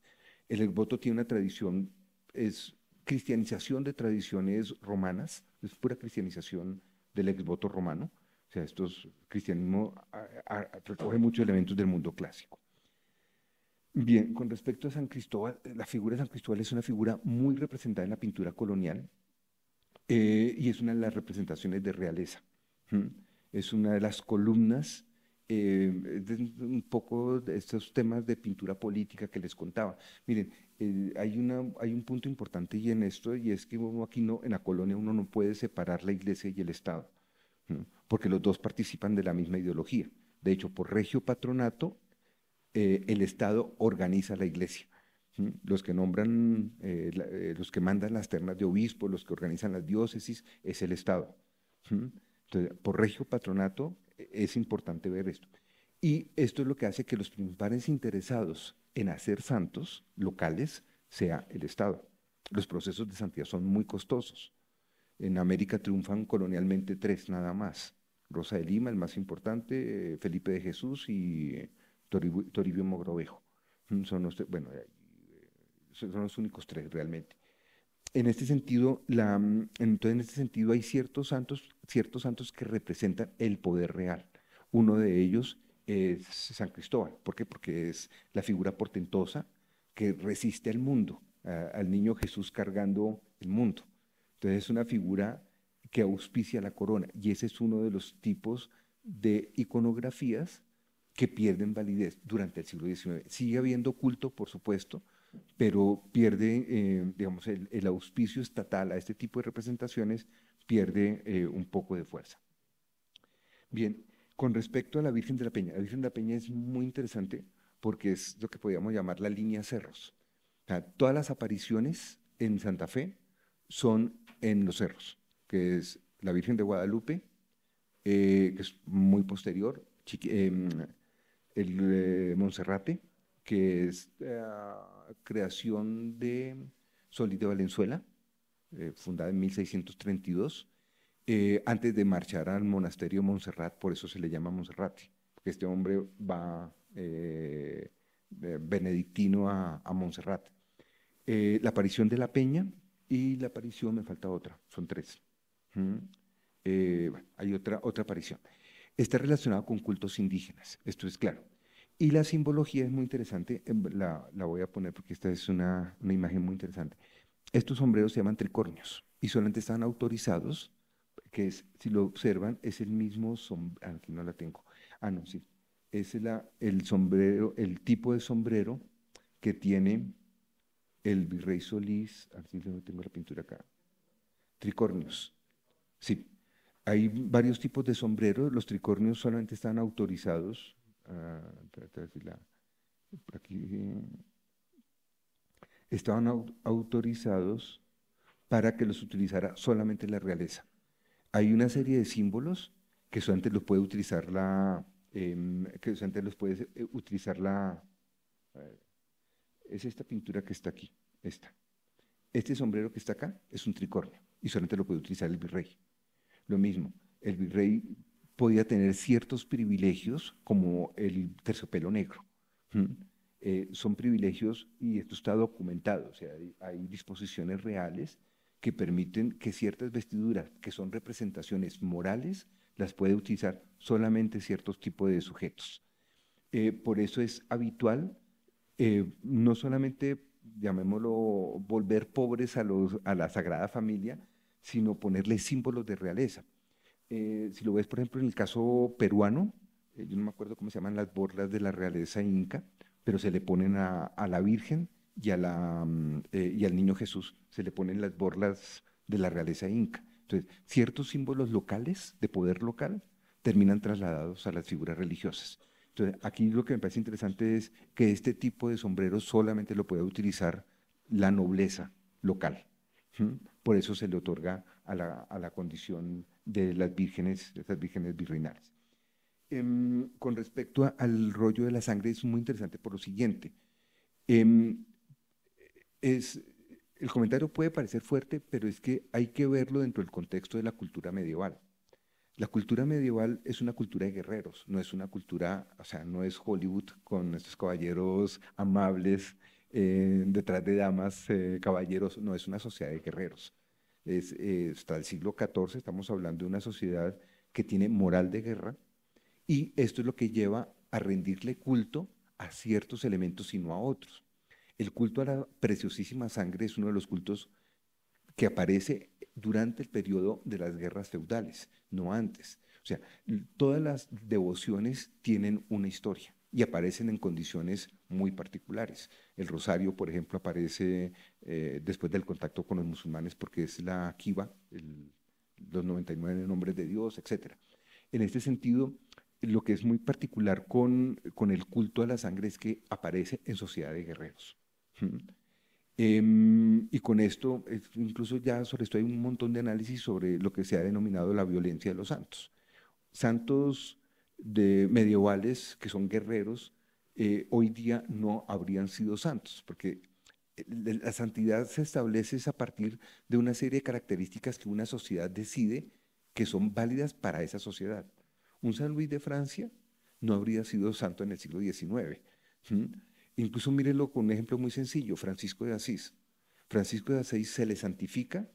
[SPEAKER 2] El exvoto tiene una tradición, es cristianización de tradiciones romanas, es pura cristianización del exvoto romano. O sea, estos cristianismo, recoge muchos elementos del mundo clásico. Bien, con respecto a San Cristóbal, la figura de San Cristóbal es una figura muy representada en la pintura colonial eh, y es una de las representaciones de realeza. Es una de las columnas eh, un poco de estos temas de pintura política que les contaba. Miren, eh, hay, una, hay un punto importante y en esto, y es que aquí no, en la colonia uno no puede separar la iglesia y el Estado, porque los dos participan de la misma ideología. De hecho, por regio patronato, eh, el Estado organiza la iglesia. Los que nombran, los que mandan las ternas de obispos, los que organizan las diócesis, es el Estado. Entonces, por regio patronato, es importante ver esto. Y esto es lo que hace que los principales interesados en hacer santos locales sea el Estado. Los procesos de santidad son muy costosos. En América triunfan colonialmente tres nada más. Rosa de Lima, el más importante, Felipe de Jesús y eh, Toribio, Mogrovejo. Mm, eh, son los únicos tres realmente en este sentido, entonces en este sentido hay ciertos santos, ciertos santos que representan el poder real. Uno de ellos es San Cristóbal. ¿Por qué? Porque es la figura portentosa que resiste al mundo, al niño Jesús cargando el mundo. Entonces es una figura que auspicia la corona y ese es uno de los tipos de iconografías que pierden validez durante el siglo XIX. Sigue habiendo culto, por supuesto, pero pierde, eh, digamos, el, auspicio estatal a este tipo de representaciones pierde eh, un poco de fuerza. Bien, con respecto a la Virgen de la Peña, la Virgen de la Peña es muy interesante porque es lo que podríamos llamar la línea cerros. todas las apariciones en Santa Fe son en los cerros, que es la Virgen de Guadalupe, eh, que es muy posterior, em, el Monserrate, que es creación de Solís de Valenzuela, eh, fundada en 1632, eh, antes de marchar al monasterio Montserrat, por eso se le llama Montserrat, porque este hombre va eh, benedictino a, Montserrat. la aparición de la Peña y la aparición, me falta otra, son tres. Mm. hay otra, otra aparición. Está relacionado con cultos indígenas, esto es claro. Y la simbología es muy interesante, em, la, voy a poner porque esta es una, imagen muy interesante. Estos sombreros se llaman tricornios y solamente están autorizados, que si lo observan, es el mismo sombrero, ah, aquí no la tengo, ah, no, sí, es la, el sombrero, el tipo de sombrero que tiene el virrey Solís, tengo la pintura acá, tricornios, sí. Hay varios tipos de sombreros, los tricornios solamente están autorizados estaban autorizados para que los utilizara solamente la realeza. Hay una serie de símbolos que solamente los puede utilizar la, em, que los eh, es esta pintura que está aquí, esta. Este sombrero que está acá es un tricornio y solamente lo puede utilizar el virrey. Lo mismo, el virrey podía tener ciertos privilegios como el terciopelo negro. Eh, son privilegios y esto está documentado, o sea, hay, disposiciones reales que permiten que ciertas vestiduras, que son representaciones morales, las puede utilizar solamente ciertos tipos de sujetos. Eh, por eso es habitual eh, no solamente, llamémoslo, volver pobres a, los, a la Sagrada Familia, sino ponerle símbolos de realeza. Eh, si lo ves, por ejemplo, en el caso peruano, eh, yo no me acuerdo cómo se llaman las borlas de la realeza inca, pero se le ponen a, la Virgen y, la, mm, eh, y al niño Jesús, se le ponen las borlas de la realeza inca. Entonces, ciertos símbolos locales, de poder local, terminan trasladados a las figuras religiosas. Entonces, aquí lo que me parece interesante es que este tipo de sombrero solamente lo puede utilizar la nobleza local. Por eso se le otorga a la, a la condición de las vírgenes, de las vírgenes virreinales. Em, con respecto al rollo de la sangre es muy interesante por lo siguiente. Em, el comentario puede parecer fuerte, pero es que hay que verlo dentro del contexto de la cultura medieval. La cultura medieval es una cultura de guerreros, no es una cultura, o sea, no es Hollywood con estos caballeros amables eh, detrás de damas, eh, caballeros, no es una sociedad de guerreros es, hasta eh, el siglo XIV, estamos hablando de una sociedad que tiene moral de guerra, y esto es lo que lleva a rendirle culto a ciertos elementos y no a otros. El culto a la preciosísima sangre es uno de los cultos que aparece durante el periodo de las guerras feudales, no antes. O sea, todas las devociones tienen una historia y aparecen en condiciones muy particulares. El rosario, por ejemplo, aparece eh, después del contacto con los musulmanes porque es la kiva, el, los 99 nombres de Dios, etc. En este sentido, lo que es muy particular con, con el culto a la sangre es que aparece en sociedad de guerreros. Em, y con esto, incluso ya sobre esto hay un montón de análisis sobre lo que se ha denominado la violencia de los santos. Santos de medievales que son guerreros, eh, hoy día no habrían sido santos, porque eh, la santidad se establece a partir de una serie de características que una sociedad decide que son válidas para esa sociedad. Un San Luis de Francia no habría sido santo en el siglo XIX. Incluso mírenlo con un ejemplo muy sencillo, Francisco de Asís. Francisco de Asís se le santifica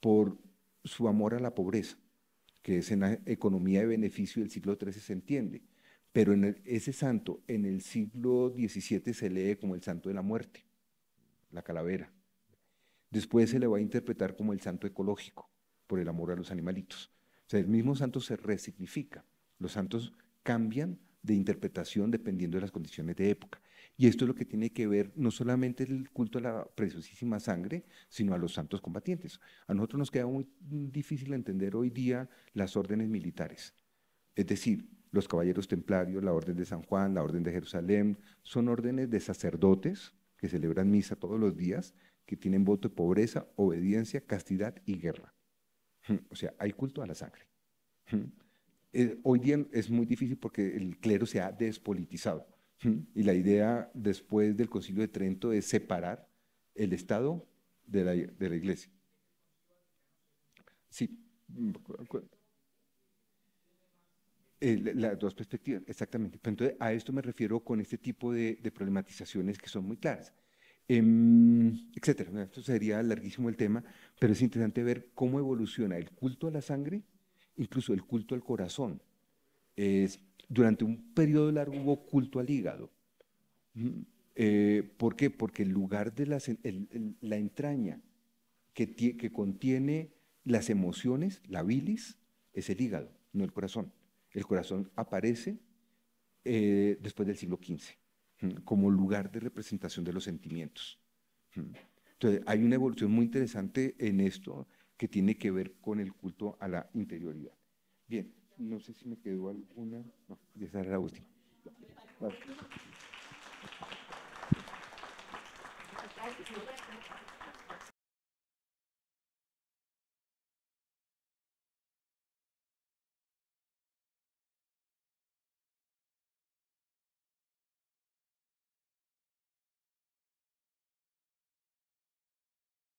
[SPEAKER 2] por su amor a la pobreza que es en la economía de beneficio del siglo XIII se entiende, pero en ese santo en el siglo XVII se lee como el santo de la muerte, la calavera. Después se le va a interpretar como el santo ecológico, por el amor a los animalitos. O sea, el mismo santo se resignifica. Los santos cambian de interpretación dependiendo de las condiciones de época. Y esto es lo que tiene que ver no solamente el culto a la preciosísima sangre, sino a los santos combatientes. A nosotros nos queda muy difícil entender hoy día las órdenes militares. Es decir, los caballeros templarios, la orden de San Juan, la orden de Jerusalén, son órdenes de sacerdotes que celebran misa todos los días, que tienen voto de pobreza, obediencia, castidad y guerra. Hmm, o sea, hay culto a la sangre. Hmm. Eh, hoy día es muy difícil porque el clero se ha despolitizado. Y la idea después del Concilio de Trento es separar el Estado de la, Iglesia. Sí. Mm, eh, las dos perspectivas, exactamente. entonces, a esto me refiero con este tipo de, problematizaciones que son muy claras, eh, etcétera. Esto sería larguísimo el tema, pero es interesante ver cómo evoluciona el culto a la sangre, incluso el culto al corazón es, durante un periodo largo hubo culto al hígado. Mm, eh, ¿Por qué? Porque el lugar de la entraña que, contiene las emociones, la bilis, es el hígado, no el corazón. El corazón aparece eh, después del siglo XV mm, como lugar de representación de los sentimientos. Mm. Entonces, hay una evolución muy interesante en esto que tiene que ver con el culto a la interioridad. Bien, no sé si me quedó alguna. No, ya será la última.